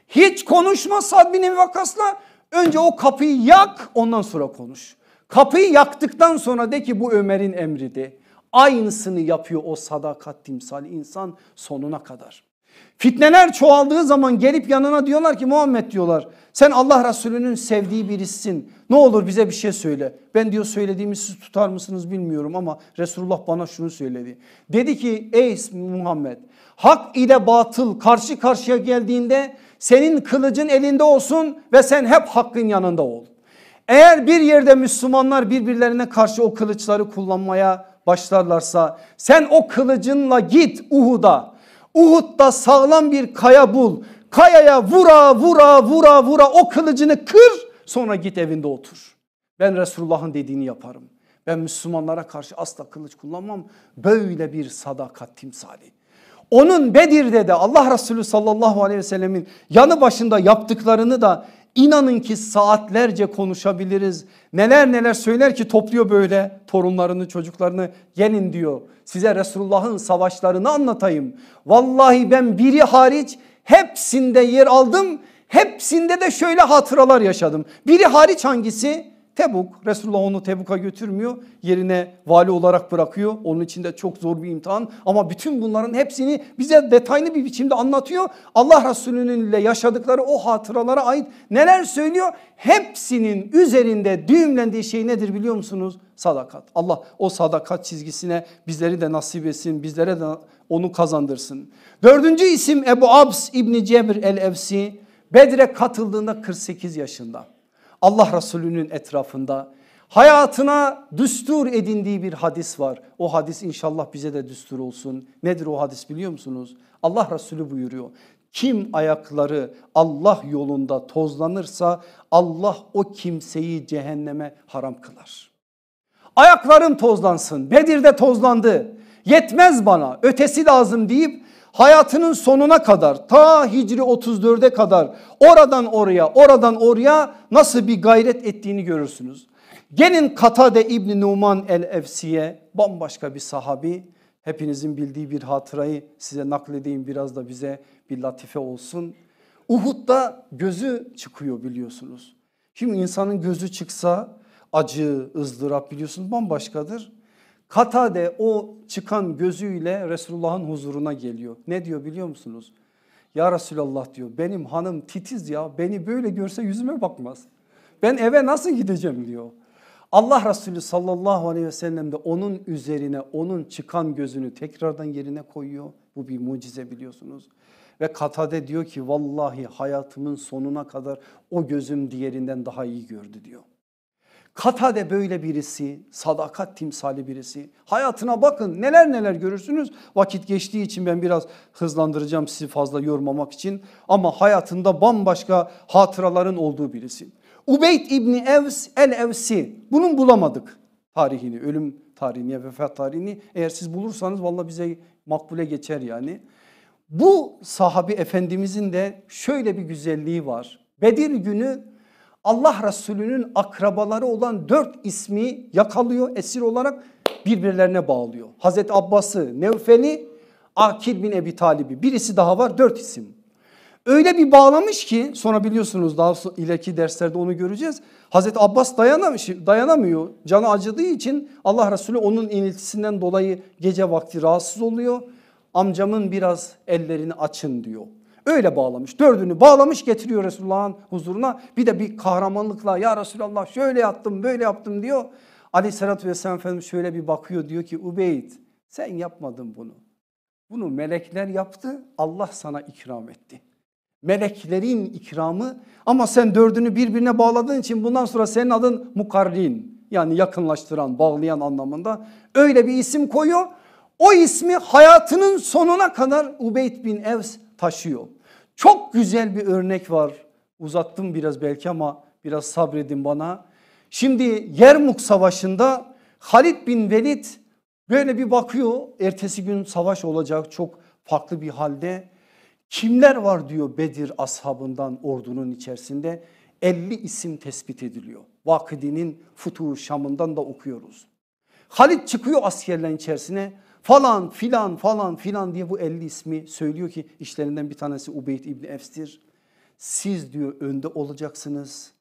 D: hiç konuşma Sad bin Ebi Vakkas'la önce o kapıyı yak ondan sonra konuş. Kapıyı yaktıktan sonra de ki bu Ömer'in emridi. Aynısını yapıyor o sadakat timsali insan sonuna kadar. Fitneler çoğaldığı zaman gelip yanına diyorlar ki Muhammed diyorlar. Sen Allah Resulü'nün sevdiği birisin. Ne olur bize bir şey söyle. Ben diyor söylediğimi siz tutar mısınız bilmiyorum ama Resulullah bana şunu söyledi. Dedi ki ey Muhammed hak ile batıl karşı karşıya geldiğinde senin kılıcın elinde olsun ve sen hep hakkın yanında ol. Eğer bir yerde Müslümanlar birbirlerine karşı o kılıçları kullanmaya başlarlarsa sen o kılıcınla git Uhud'a Uhud'da sağlam bir kaya bul. Kayaya vura vura vura vura o kılıcını kır sonra git evinde otur. Ben Resulullah'ın dediğini yaparım. Ben Müslümanlara karşı asla kılıç kullanmam. Böyle bir sadakat timsali. Onun Bedir'de de Allah Resulü sallallahu aleyhi ve sellemin yanı başında yaptıklarını da İnanın ki saatlerce konuşabiliriz. Neler neler söyler ki topluyor böyle torunlarını çocuklarını gelin diyor. Size Resulullah'ın savaşlarını anlatayım. Vallahi ben biri hariç hepsinde yer aldım. Hepsinde de şöyle hatıralar yaşadım. Biri hariç hangisi? Tebuk Resulullah onu Tebuk'a götürmüyor yerine vali olarak bırakıyor onun için de çok zor bir imtihan ama bütün bunların hepsini bize detaylı bir biçimde anlatıyor. Allah Resulü'nün ile yaşadıkları o hatıralara ait neler söylüyor hepsinin üzerinde düğümlendiği şey nedir biliyor musunuz? Sadakat Allah o sadakat çizgisine bizleri de nasip etsin bizlere de onu kazandırsın. Dördüncü isim Ebu Abs İbni Cebir el-Evsi Bedre katıldığında 48 yaşında. Allah Resulü'nün etrafında hayatına düstur edindiği bir hadis var. O hadis inşallah bize de düstur olsun. Nedir o hadis biliyor musunuz? Allah Resulü buyuruyor. Kim ayakları Allah yolunda tozlanırsa Allah o kimseyi cehenneme haram kılar. Ayakların tozlansın. Bedir'de tozlandı. Yetmez bana ötesi lazım deyip hayatının sonuna kadar ta Hicri 34'e kadar oradan oraya oradan oraya nasıl bir gayret ettiğini görürsünüz. Gelin Katade İbni Numan el-Efsi'ye bambaşka bir sahabi hepinizin bildiği bir hatırayı size nakledeyim biraz da bize bir latife olsun. Uhud'da gözü çıkıyor biliyorsunuz. Şimdi insanın gözü çıksa acı, ızdırap biliyorsunuz bambaşkadır. Katade o çıkan gözüyle Resulullah'ın huzuruna geliyor. Ne diyor biliyor musunuz? Ya Resulallah diyor benim hanım titiz ya beni böyle görse yüzüme bakmaz. Ben eve nasıl gideceğim diyor. Allah Resulü sallallahu aleyhi ve sellem de onun üzerine onun çıkan gözünü tekrardan yerine koyuyor. Bu bir mucize biliyorsunuz. Ve Katade diyor ki vallahi hayatımın sonuna kadar o gözüm diğerinden daha iyi gördü diyor. Katade böyle birisi, sadakat timsali birisi. Hayatına bakın neler neler görürsünüz. Vakit geçtiği için ben biraz hızlandıracağım sizi fazla yormamak için. Ama hayatında bambaşka hatıraların olduğu birisi. Ubeyd İbni Evs el-Evsi bunun bulamadık tarihini, ölüm tarihini ya vefat tarihini. Eğer siz bulursanız valla bize makbule geçer yani. Bu sahabi efendimizin de şöyle bir güzelliği var. Bedir günü Allah Resulü'nün akrabaları olan dört ismi yakalıyor esir olarak birbirlerine bağlıyor. Hazreti Abbas'ı, Nevfel'i, Akil bin Ebi Talib'i birisi daha var dört isim. Öyle bir bağlamış ki sonra biliyorsunuz daha ileriki derslerde onu göreceğiz. Hazreti Abbas dayanamış, dayanamıyor. Canı acıdığı için Allah Resulü onun iniltisinden dolayı gece vakti rahatsız oluyor. Amcamın biraz ellerini açın diyor. Öyle bağlamış. Dördünü bağlamış getiriyor Resulullah'ın huzuruna. Bir de bir kahramanlıkla ya Resulallah şöyle yaptım böyle yaptım diyor. Aleyhissalatü vesselam Efendimiz şöyle bir bakıyor diyor ki Ubeyd sen yapmadın bunu. Bunu melekler yaptı Allah sana ikram etti. Meleklerin ikramı ama sen dördünü birbirine bağladığın için bundan sonra senin adın mukarrin. Yani yakınlaştıran bağlayan anlamında öyle bir isim koyuyor. O ismi hayatının sonuna kadar Ubeyd bin Evs taşıyor. Çok güzel bir örnek var. Uzattım biraz belki ama biraz sabredin bana. Şimdi Yermuk Savaşı'nda Halid bin Velid böyle bir bakıyor. Ertesi gün savaş olacak çok farklı bir halde. Kimler var diyor Bedir ashabından ordunun içerisinde. 50 isim tespit ediliyor. Vakıdinin Futuh Şam'ından da okuyoruz. Halid çıkıyor askerlerin içerisine falan filan falan filan diye bu 50 ismi söylüyor ki işlerinden bir tanesi Ubeyd İbni Efs'tir. Siz diyor önde olacaksınız.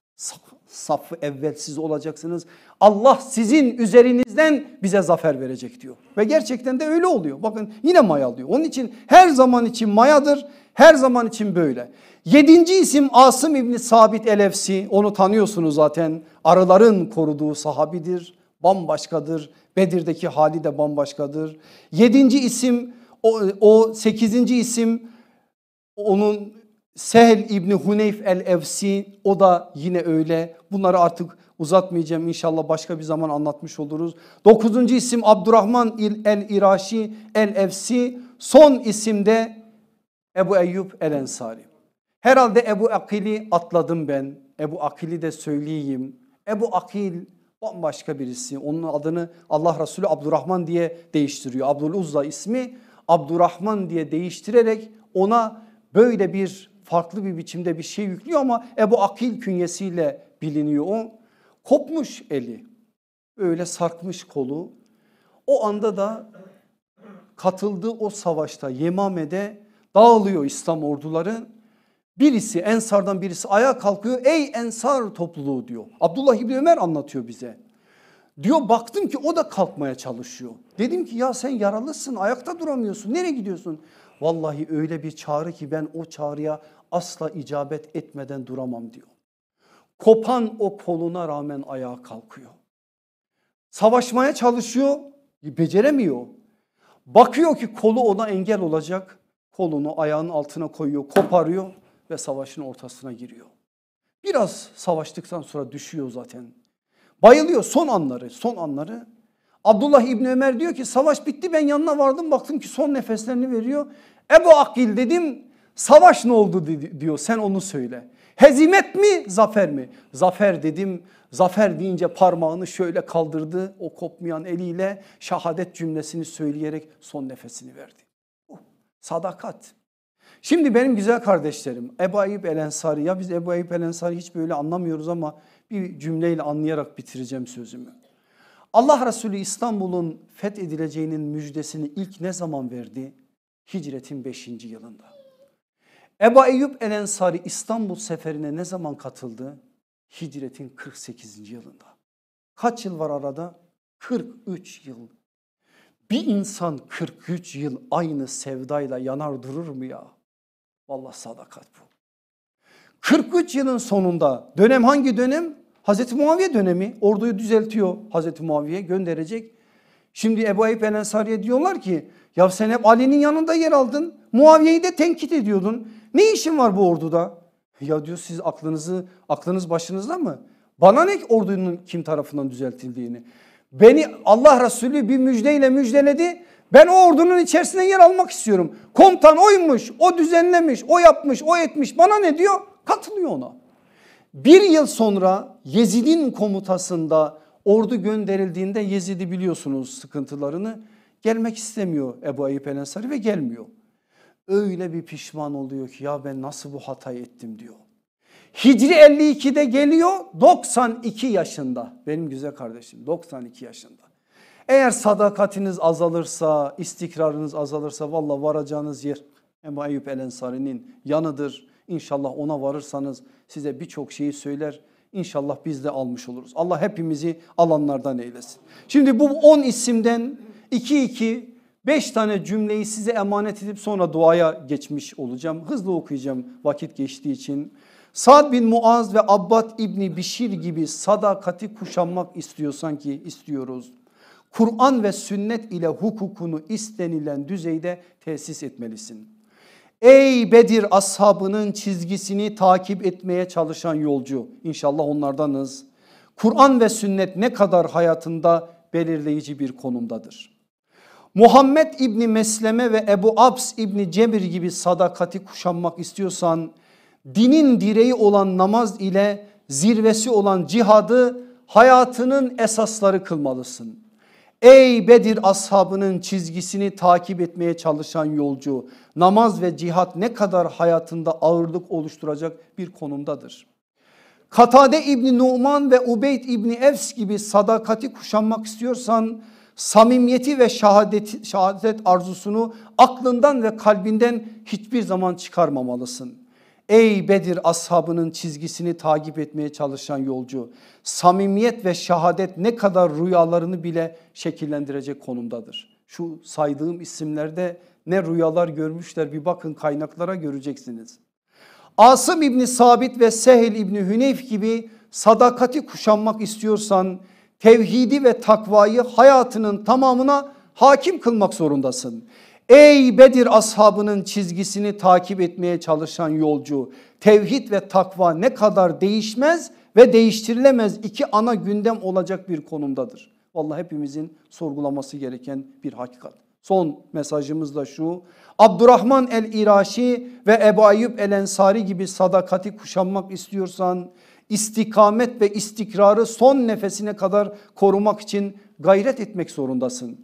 D: Saf, evvel siz olacaksınız. Allah sizin üzerinizden bize zafer verecek diyor. Ve gerçekten de öyle oluyor. Bakın yine mayalıyor. Onun için her zaman için mayadır. Her zaman için böyle. Yedinci isim Asım İbni Sabit Elefsi. Onu tanıyorsunuz zaten. Arıların koruduğu sahabidir. Bambaşkadır Bedir'deki hali de bambaşkadır. Yedinci isim o, o sekizinci isim onun Sehl İbni Huneyf el-Evsi o da yine öyle. Bunları artık uzatmayacağım inşallah başka bir zaman anlatmış oluruz. Dokuzuncu isim Abdurrahman el-İraşi el-Evsi son isimde Ebu Eyyub el-Ensari. Herhalde Ebu Akil'i atladım ben. Ebu Akil'i de söyleyeyim. Ebu Akil bambaşka birisi. Onun adını Allah Resulü Abdurrahman diye değiştiriyor. Abdul Uzza ismi Abdurrahman diye değiştirerek ona böyle bir farklı bir biçimde bir şey yüklüyor ama Ebu Akil künyesiyle biliniyor o. Kopmuş eli öyle sarkmış kolu o anda da katıldığı o savaşta Yemame'de dağılıyor İslam orduları Birisi Ensar'dan birisi ayağa kalkıyor ey Ensar topluluğu diyor. Abdullah İbni Ömer anlatıyor bize. Diyor baktım ki o da kalkmaya çalışıyor. Dedim ki ya sen yaralısın ayakta duramıyorsun nereye gidiyorsun? Vallahi öyle bir çağrı ki ben o çağrıya asla icabet etmeden duramam diyor. Kopan o koluna rağmen ayağa kalkıyor. Savaşmaya çalışıyor beceremiyor. Bakıyor ki kolu ona engel olacak kolunu ayağın altına koyuyor koparıyor ve savaşın ortasına giriyor. Biraz savaştıktan sonra düşüyor zaten. Bayılıyor son anları, son anları. Abdullah İbni Ömer diyor ki savaş bitti ben yanına vardım baktım ki son nefeslerini veriyor. Ebu Akil dedim savaş ne oldu diyor sen onu söyle. Hezimet mi zafer mi? Zafer dedim zafer deyince parmağını şöyle kaldırdı o kopmayan eliyle şahadet cümlesini söyleyerek son nefesini verdi. Oh, sadakat Şimdi benim güzel kardeşlerim Ebu Ayyub El Ensari ya biz Ebu Ayyub El Ensari hiç böyle anlamıyoruz ama bir cümleyle anlayarak bitireceğim sözümü. Allah Resulü İstanbul'un fethedileceğinin müjdesini ilk ne zaman verdi? Hicretin 5. yılında. Ebu Eyyub El Ensari İstanbul seferine ne zaman katıldı? Hicretin 48. yılında. Kaç yıl var arada? 43 yıl. Bir insan 43 yıl aynı sevdayla yanar durur mu ya? Vallahi sadakat bu. 43 yılın sonunda dönem hangi dönem? Hazreti Muaviye dönemi orduyu düzeltiyor Hazreti Muaviye gönderecek. Şimdi Ebu Eyüp El Ensari'ye diyorlar ki ya sen hep Ali'nin yanında yer aldın Muaviye'yi de tenkit ediyordun. Ne işin var bu orduda? Ya diyor siz aklınızı aklınız başınızda mı? Bana ne ordunun kim tarafından düzeltildiğini. Beni Allah Resulü bir müjdeyle müjdeledi. Ben o ordunun içerisinde yer almak istiyorum. Komutan oymuş, o düzenlemiş, o yapmış, o etmiş. Bana ne diyor? Katılıyor ona. Bir yıl sonra Yezid'in komutasında ordu gönderildiğinde Yezid'i biliyorsunuz sıkıntılarını. Gelmek istemiyor Ebu Ayyub el Ensari ve gelmiyor. Öyle bir pişman oluyor ki ya ben nasıl bu hatayı ettim diyor. Hicri 52'de geliyor 92 yaşında benim güzel kardeşim 92 yaşında. Eğer sadakatiniz azalırsa, istikrarınız azalırsa valla varacağınız yer Ebu Eyyub El Ensari'nin yanıdır. İnşallah ona varırsanız size birçok şeyi söyler. İnşallah biz de almış oluruz. Allah hepimizi alanlardan eylesin. Şimdi bu 10 isimden 2-2 5 tane cümleyi size emanet edip sonra duaya geçmiş olacağım. Hızlı okuyacağım vakit geçtiği için. Sad bin Muaz ve Abbad İbni Bişir gibi sadakati kuşanmak istiyorsan ki istiyoruz. Kur'an ve sünnet ile hukukunu istenilen düzeyde tesis etmelisin. Ey Bedir ashabının çizgisini takip etmeye çalışan yolcu inşallah onlardanız. Kur'an ve sünnet ne kadar hayatında belirleyici bir konumdadır. Muhammed İbni Mesleme ve Ebu Abs İbni Cemir gibi sadakati kuşanmak istiyorsan dinin direği olan namaz ile zirvesi olan cihadı hayatının esasları kılmalısın. Ey Bedir ashabının çizgisini takip etmeye çalışan yolcu namaz ve cihat ne kadar hayatında ağırlık oluşturacak bir konumdadır. Katade İbni Numan ve Ubeyd İbni Evs gibi sadakati kuşanmak istiyorsan samimiyeti ve şehadet, şehadet arzusunu aklından ve kalbinden hiçbir zaman çıkarmamalısın. Ey Bedir ashabının çizgisini takip etmeye çalışan yolcu samimiyet ve şehadet ne kadar rüyalarını bile şekillendirecek konumdadır. Şu saydığım isimlerde ne rüyalar görmüşler bir bakın kaynaklara göreceksiniz. Asım İbni Sabit ve Sehel İbni Hüneyf gibi sadakati kuşanmak istiyorsan tevhidi ve takvayı hayatının tamamına hakim kılmak zorundasın. Ey Bedir ashabının çizgisini takip etmeye çalışan yolcu tevhid ve takva ne kadar değişmez ve değiştirilemez iki ana gündem olacak bir konumdadır. Vallahi hepimizin sorgulaması gereken bir hakikat. Son mesajımız da şu Abdurrahman el İraşi ve Ebu Ayyub el Ensari gibi sadakati kuşanmak istiyorsan istikamet ve istikrarı son nefesine kadar korumak için gayret etmek zorundasın.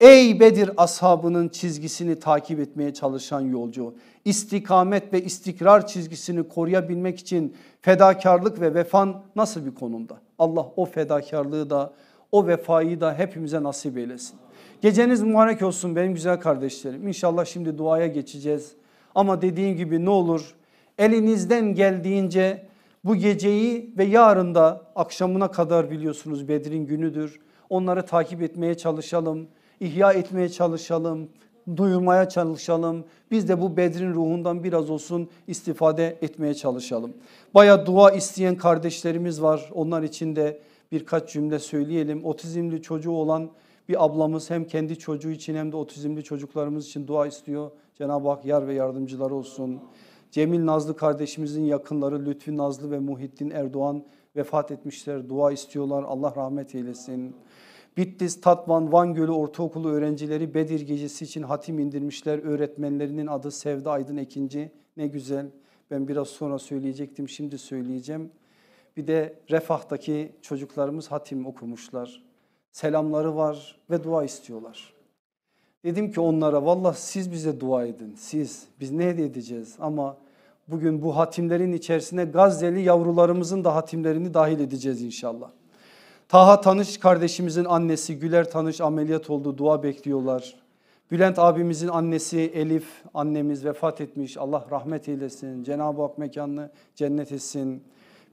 D: Ey Bedir ashabının çizgisini takip etmeye çalışan yolcu istikamet ve istikrar çizgisini koruyabilmek için fedakarlık ve vefan nasıl bir konumda? Allah o fedakarlığı da o vefayı da hepimize nasip eylesin. Geceniz mübarek olsun benim güzel kardeşlerim. İnşallah şimdi duaya geçeceğiz. Ama dediğim gibi ne olur elinizden geldiğince bu geceyi ve yarında akşamına kadar biliyorsunuz Bedir'in günüdür. Onları takip etmeye çalışalım ihya etmeye çalışalım, duyurmaya çalışalım. Biz de bu Bedrin ruhundan biraz olsun istifade etmeye çalışalım. Baya dua isteyen kardeşlerimiz var. Onlar için de birkaç cümle söyleyelim. Otizmli çocuğu olan bir ablamız hem kendi çocuğu için hem de otizmli çocuklarımız için dua istiyor. Cenab-ı Hak yar ve yardımcıları olsun. Cemil Nazlı kardeşimizin yakınları Lütfi Nazlı ve Muhittin Erdoğan vefat etmişler. Dua istiyorlar. Allah rahmet eylesin. Bitlis, Tatvan, Van Gölü Ortaokulu öğrencileri Bedir gecesi için hatim indirmişler. Öğretmenlerinin adı Sevda Aydın Ekinci. Ne güzel. Ben biraz sonra söyleyecektim, şimdi söyleyeceğim. Bir de Refah'taki çocuklarımız hatim okumuşlar. Selamları var ve dua istiyorlar. Dedim ki onlara valla siz bize dua edin. Siz biz ne hediye edeceğiz ama bugün bu hatimlerin içerisine Gazze'li yavrularımızın da hatimlerini dahil edeceğiz inşallah. Taha Tanış kardeşimizin annesi Güler Tanış ameliyat oldu dua bekliyorlar. Bülent abimizin annesi Elif annemiz vefat etmiş. Allah rahmet eylesin. Cenab-ı Hak mekanını cennet etsin.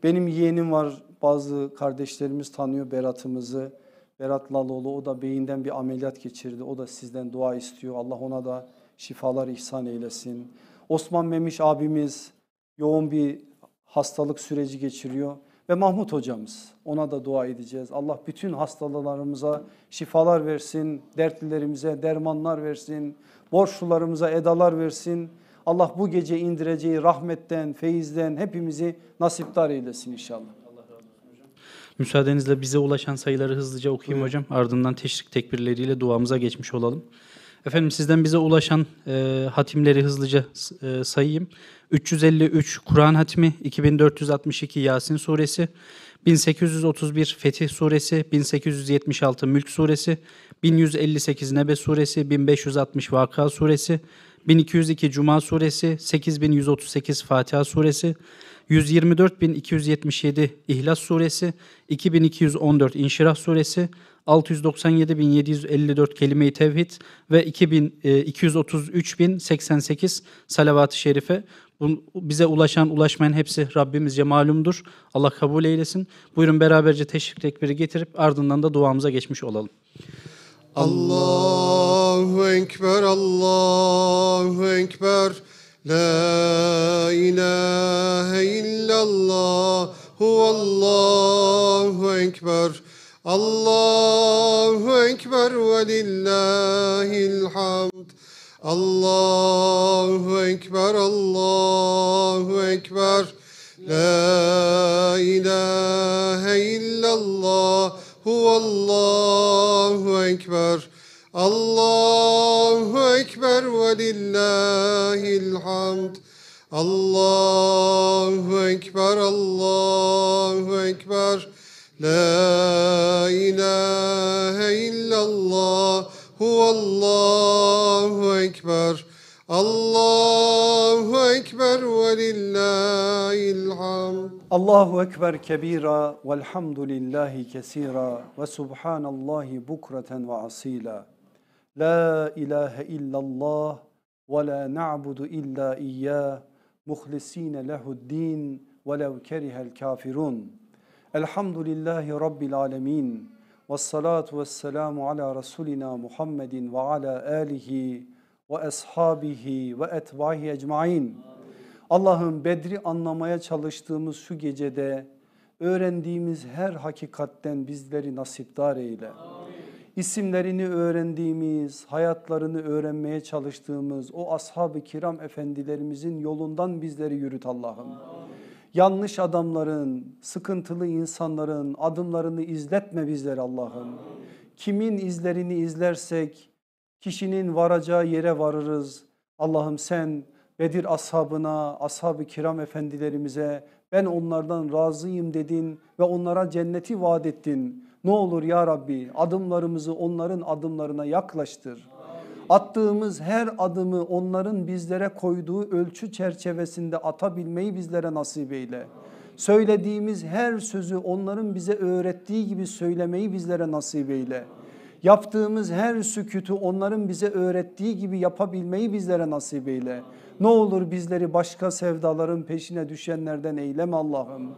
D: Benim yeğenim var bazı kardeşlerimiz tanıyor Berat'ımızı. Berat Laloğlu o da beyinden bir ameliyat geçirdi. O da sizden dua istiyor. Allah ona da şifalar ihsan eylesin. Osman Memiş abimiz yoğun bir hastalık süreci geçiriyor ve Mahmut hocamız. Ona da dua edeceğiz. Allah bütün hastalarımıza şifalar versin, dertlilerimize dermanlar versin, borçlularımıza edalar versin. Allah bu gece indireceği rahmetten, feyizden hepimizi nasiptar eylesin inşallah.
A: Müsaadenizle bize ulaşan sayıları hızlıca okuyayım Buyurun. hocam. Ardından teşrik tekbirleriyle duamıza geçmiş olalım. Efendim sizden bize ulaşan e, hatimleri hızlıca e, sayayım. 353 Kur'an hatmi, 2462 Yasin suresi, 1831 Fetih suresi, 1876 Mülk suresi, 1158 Nebe suresi, 1560 Vaka suresi, 1202 Cuma suresi, 8138 Fatiha suresi, 124.277 İhlas Suresi, 2214 İnşirah Suresi, 697.754 kelime-i tevhid ve 233.088 e, salavat-ı şerife. Bu, bize ulaşan ulaşmayan hepsi Rabbimizce malumdur. Allah kabul eylesin. Buyurun beraberce teşrik tekbiri getirip ardından da duamıza geçmiş olalım. Allahu Ekber, Allahu Ekber. La ilahe illallah, huvallahu
D: ekber. Allahu Ekber ve lillahil
A: hamd. Allahu Ekber, Allahu Ekber. La ilahe
D: illallah, huvallahu Ekber. Allahu Ekber ve lillahil hamd.
A: Allahu Ekber, Allahu Ekber. Allahu Ekber. لا إله إلا الله هو
D: الله أكبر الله أكبر ولله الحمد الله أكبر كبيرا والحمد لله كثيرا وسبحان الله بكرة وأصيلا لا إله إلا الله ولا نعبد إلا إياه مخلصين له الدين ولو كره الكافرون Elhamdülillahi Rabbil alemin. Vessalatu vesselamu ala Resulina Muhammedin ve ala alihi ve ashabihi ve etbahi ecmain. Allah'ın Bedri anlamaya çalıştığımız şu gecede öğrendiğimiz her hakikatten bizleri nasipdar eyle. İsimlerini öğrendiğimiz, hayatlarını öğrenmeye çalıştığımız o ashab-ı kiram efendilerimizin yolundan bizleri yürüt Allah'ım yanlış adamların, sıkıntılı insanların adımlarını izletme bizleri Allah'ım. Kimin izlerini izlersek kişinin varacağı yere varırız. Allah'ım sen Bedir ashabına, ashab-ı kiram efendilerimize ben onlardan razıyım dedin ve onlara cenneti vaat ettin. Ne olur ya Rabbi adımlarımızı onların adımlarına yaklaştır. Attığımız her adımı onların bizlere koyduğu ölçü çerçevesinde atabilmeyi bizlere nasip eyle. Söylediğimiz her sözü onların bize öğrettiği gibi söylemeyi bizlere nasip eyle. Yaptığımız her sükütü onların bize öğrettiği gibi yapabilmeyi bizlere nasip eyle. Ne olur bizleri başka sevdaların peşine düşenlerden eyleme Allah'ım.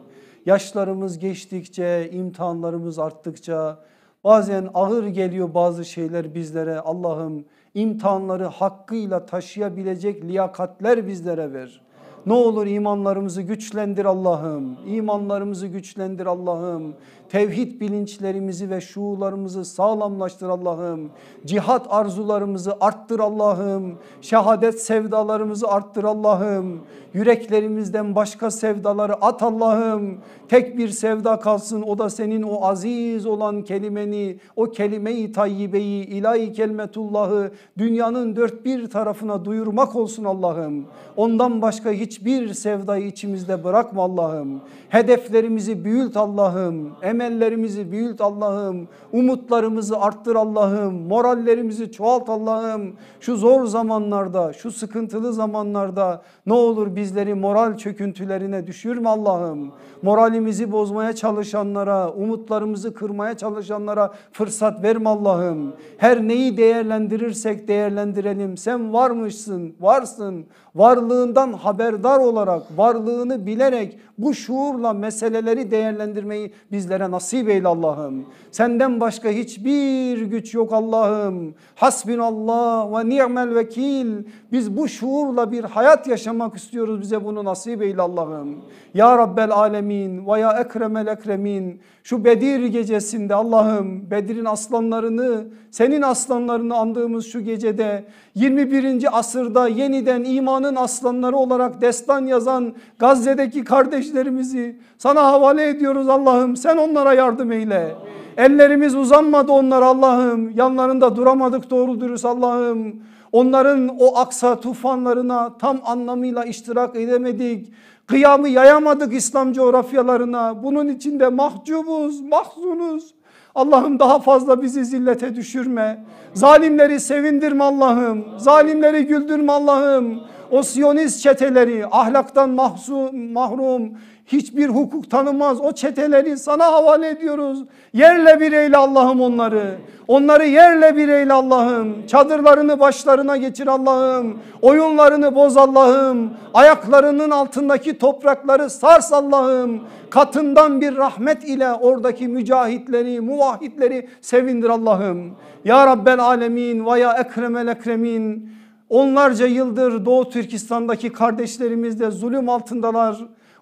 D: Yaşlarımız geçtikçe, imtihanlarımız arttıkça bazen ağır geliyor bazı şeyler bizlere Allah'ım imtihanları hakkıyla taşıyabilecek liyakatler bizlere ver. Ne olur imanlarımızı güçlendir Allah'ım. İmanlarımızı güçlendir Allah'ım. Tevhid bilinçlerimizi ve şuurlarımızı sağlamlaştır Allah'ım. Cihat arzularımızı arttır Allah'ım. Şehadet sevdalarımızı arttır Allah'ım. Yüreklerimizden başka sevdaları at Allah'ım. Tek bir sevda kalsın o da senin o aziz olan kelimeni, o kelime-i tayyibeyi, ilahi kelmetullahı dünyanın dört bir tarafına duyurmak olsun Allah'ım. Ondan başka hiçbir sevdayı içimizde bırakma Allah'ım. Hedeflerimizi büyüt Allah'ım emellerimizi büyüt Allah'ım. Umutlarımızı arttır Allah'ım. Morallerimizi çoğalt Allah'ım. Şu zor zamanlarda, şu sıkıntılı zamanlarda ne olur bizleri moral çöküntülerine düşürme Allah'ım. Moralimizi bozmaya çalışanlara, umutlarımızı kırmaya çalışanlara fırsat verme Allah'ım. Her neyi değerlendirirsek değerlendirelim. Sen varmışsın, varsın varlığından haberdar olarak varlığını bilerek bu şuurla meseleleri değerlendirmeyi bizlere nasip eyle Allah'ım. Senden başka hiçbir güç yok Allah'ım. hasbin Allah ve ni'mel vekil. Biz bu şuurla bir hayat yaşamak istiyoruz. Bize bunu nasip eyle Allah'ım. Ya Rabbel alemin ve ya ekremel ekremin. Şu Bedir gecesinde Allah'ım Bedir'in aslanlarını senin aslanlarını andığımız şu gecede 21. asırda yeniden imanın aslanları olarak destan yazan Gazze'deki kardeşlerimizi sana havale ediyoruz Allah'ım sen onlara yardım eyle. Ellerimiz uzanmadı onlara Allah'ım yanlarında duramadık doğru dürüst Allah'ım. Onların o aksa tufanlarına tam anlamıyla iştirak edemedik. Kıyamı yayamadık İslam coğrafyalarına. Bunun içinde mahcubuz, mahzunuz. Allah'ım daha fazla bizi zillete düşürme. Zalimleri sevindirme Allah'ım. Zalimleri güldürme Allah'ım. O siyonist çeteleri ahlaktan mahzum, mahrum, hiçbir hukuk tanımaz. O çeteleri sana havale ediyoruz. Yerle bir eyle Allah'ım onları. Onları yerle bir eyle Allah'ım. Çadırlarını başlarına geçir Allah'ım. Oyunlarını boz Allah'ım. Ayaklarının altındaki toprakları sars Allah'ım. Katından bir rahmet ile oradaki mücahitleri, muvahitleri sevindir Allah'ım. Ya Rabbel Alemin ve ya Ekremel Ekremin. Onlarca yıldır Doğu Türkistan'daki kardeşlerimiz de zulüm altındalar.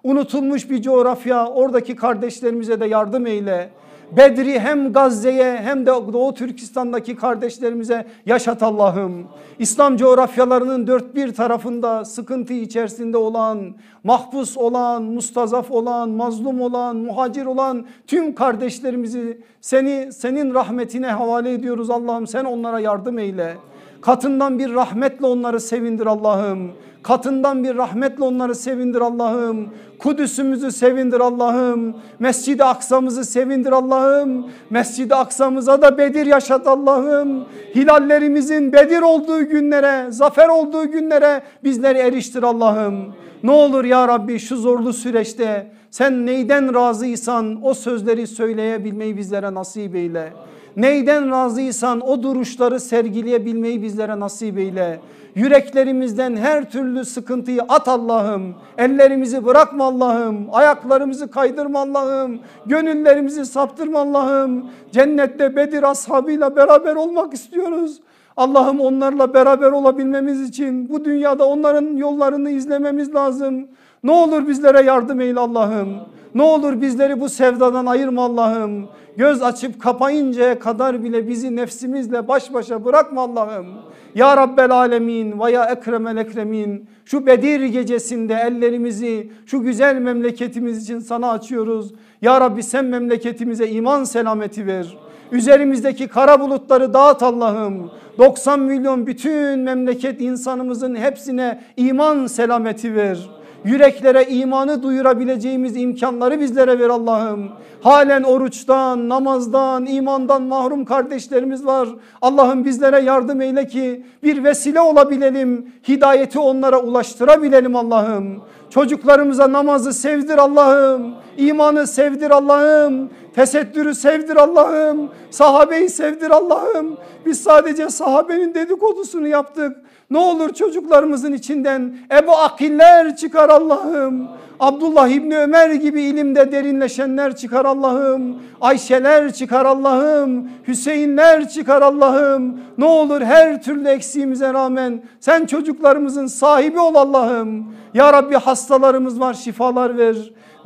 D: Unutulmuş bir coğrafya oradaki kardeşlerimize de yardım eyle. Bedri hem Gazze'ye hem de Doğu Türkistan'daki kardeşlerimize yaşat Allah'ım. İslam coğrafyalarının dört bir tarafında sıkıntı içerisinde olan, mahpus olan, mustazaf olan, mazlum olan, muhacir olan tüm kardeşlerimizi seni senin rahmetine havale ediyoruz Allah'ım. Sen onlara yardım eyle. Katından bir rahmetle onları sevindir Allah'ım. Katından bir rahmetle onları sevindir Allah'ım. Kudüs'ümüzü sevindir Allah'ım. Mescid-i Aksa'mızı sevindir Allah'ım. Mescid-i Aksa'mıza da Bedir yaşat Allah'ım. Hilallerimizin Bedir olduğu günlere, zafer olduğu günlere bizleri eriştir Allah'ım. Ne olur ya Rabbi şu zorlu süreçte sen neyden razıysan o sözleri söyleyebilmeyi bizlere nasip eyle. Neyden razıysan o duruşları sergileyebilmeyi bizlere nasip eyle. Yüreklerimizden her türlü sıkıntıyı at Allah'ım. Ellerimizi bırakma Allah'ım. Ayaklarımızı kaydırma Allah'ım. Gönüllerimizi saptırma Allah'ım. Cennette Bedir ashabıyla beraber olmak istiyoruz. Allah'ım onlarla beraber olabilmemiz için bu dünyada onların yollarını izlememiz lazım. Ne olur bizlere yardım eyle Allah'ım. Ne olur bizleri bu sevdadan ayırma Allah'ım. Göz açıp kapayıncaya kadar bile bizi nefsimizle baş başa bırakma Allah'ım. Ya Rabbel Alemin ve ya Ekremel Ekremin şu Bedir gecesinde ellerimizi şu güzel memleketimiz için sana açıyoruz. Ya Rabbi sen memleketimize iman selameti ver. Üzerimizdeki kara bulutları dağıt Allah'ım. 90 milyon bütün memleket insanımızın hepsine iman selameti ver yüreklere imanı duyurabileceğimiz imkanları bizlere ver Allah'ım. Halen oruçtan, namazdan, imandan mahrum kardeşlerimiz var. Allah'ım bizlere yardım eyle ki bir vesile olabilelim. Hidayeti onlara ulaştırabilelim Allah'ım. Çocuklarımıza namazı sevdir Allah'ım. İmanı sevdir Allah'ım. Tesettürü sevdir Allah'ım. Sahabeyi sevdir Allah'ım. Biz sadece sahabenin dedikodusunu yaptık. Ne olur çocuklarımızın içinden Ebu Akiller çıkar Allah'ım. Abdullah İbni Ömer gibi ilimde derinleşenler çıkar Allah'ım. Ayşeler çıkar Allah'ım. Hüseyinler çıkar Allah'ım. Ne olur her türlü eksiğimize rağmen sen çocuklarımızın sahibi ol Allah'ım. Ya Rabbi hastalarımız var şifalar ver.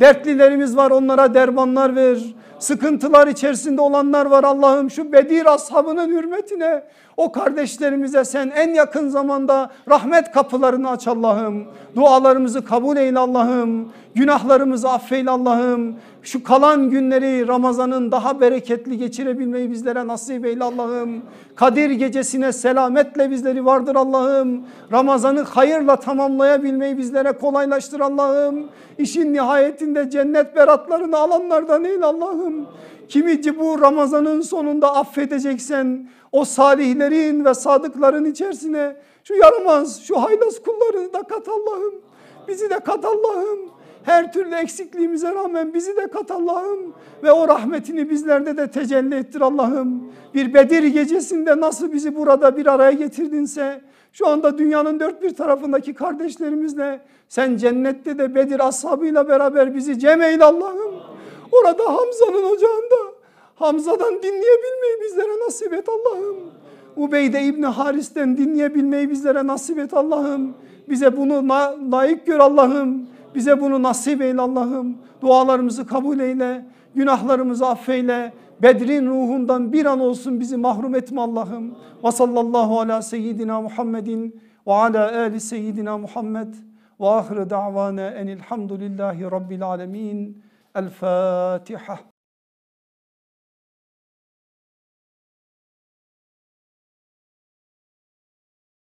D: Dertlilerimiz var onlara dermanlar ver. Sıkıntılar içerisinde olanlar var Allah'ım şu Bedir ashabının hürmetine o kardeşlerimize sen en yakın zamanda rahmet kapılarını aç Allah'ım. Dualarımızı kabul eyle Allah'ım. Günahlarımızı affeyle Allah'ım şu kalan günleri Ramazan'ın daha bereketli geçirebilmeyi bizlere nasip eyle Allah'ım. Kadir gecesine selametle bizleri vardır Allah'ım. Ramazan'ı hayırla tamamlayabilmeyi bizlere kolaylaştır Allah'ım. İşin nihayetinde cennet beratlarını alanlardan eyle Allah'ım. Kimici bu Ramazan'ın sonunda affedeceksen o salihlerin ve sadıkların içerisine şu yaramaz şu haylaz kullarını da kat Allah'ım. Bizi de kat Allah'ım. Her türlü eksikliğimize rağmen bizi de kat Allah'ım ve o rahmetini bizlerde de tecelli ettir Allah'ım. Bir Bedir gecesinde nasıl bizi burada bir araya getirdinse şu anda dünyanın dört bir tarafındaki kardeşlerimizle sen cennette de Bedir ashabıyla beraber bizi cem eyle Allah'ım. Orada Hamza'nın ocağında Hamza'dan dinleyebilmeyi bizlere nasip et Allah'ım. Ubeyde İbni Haris'ten dinleyebilmeyi bizlere nasip et Allah'ım. Bize bunu layık gör Allah'ım. Bize bunu nasip eyle Allah'ım. Dualarımızı kabul eyle. Günahlarımızı affeyle. Bedrin ruhundan bir an olsun bizi mahrum etme Allah'ım. Ve sallallahu ala seyyidina Muhammedin ve ala ali seyyidina Muhammed ve ahire davana enilhamdülillahi rabbil alemin. El Fatiha.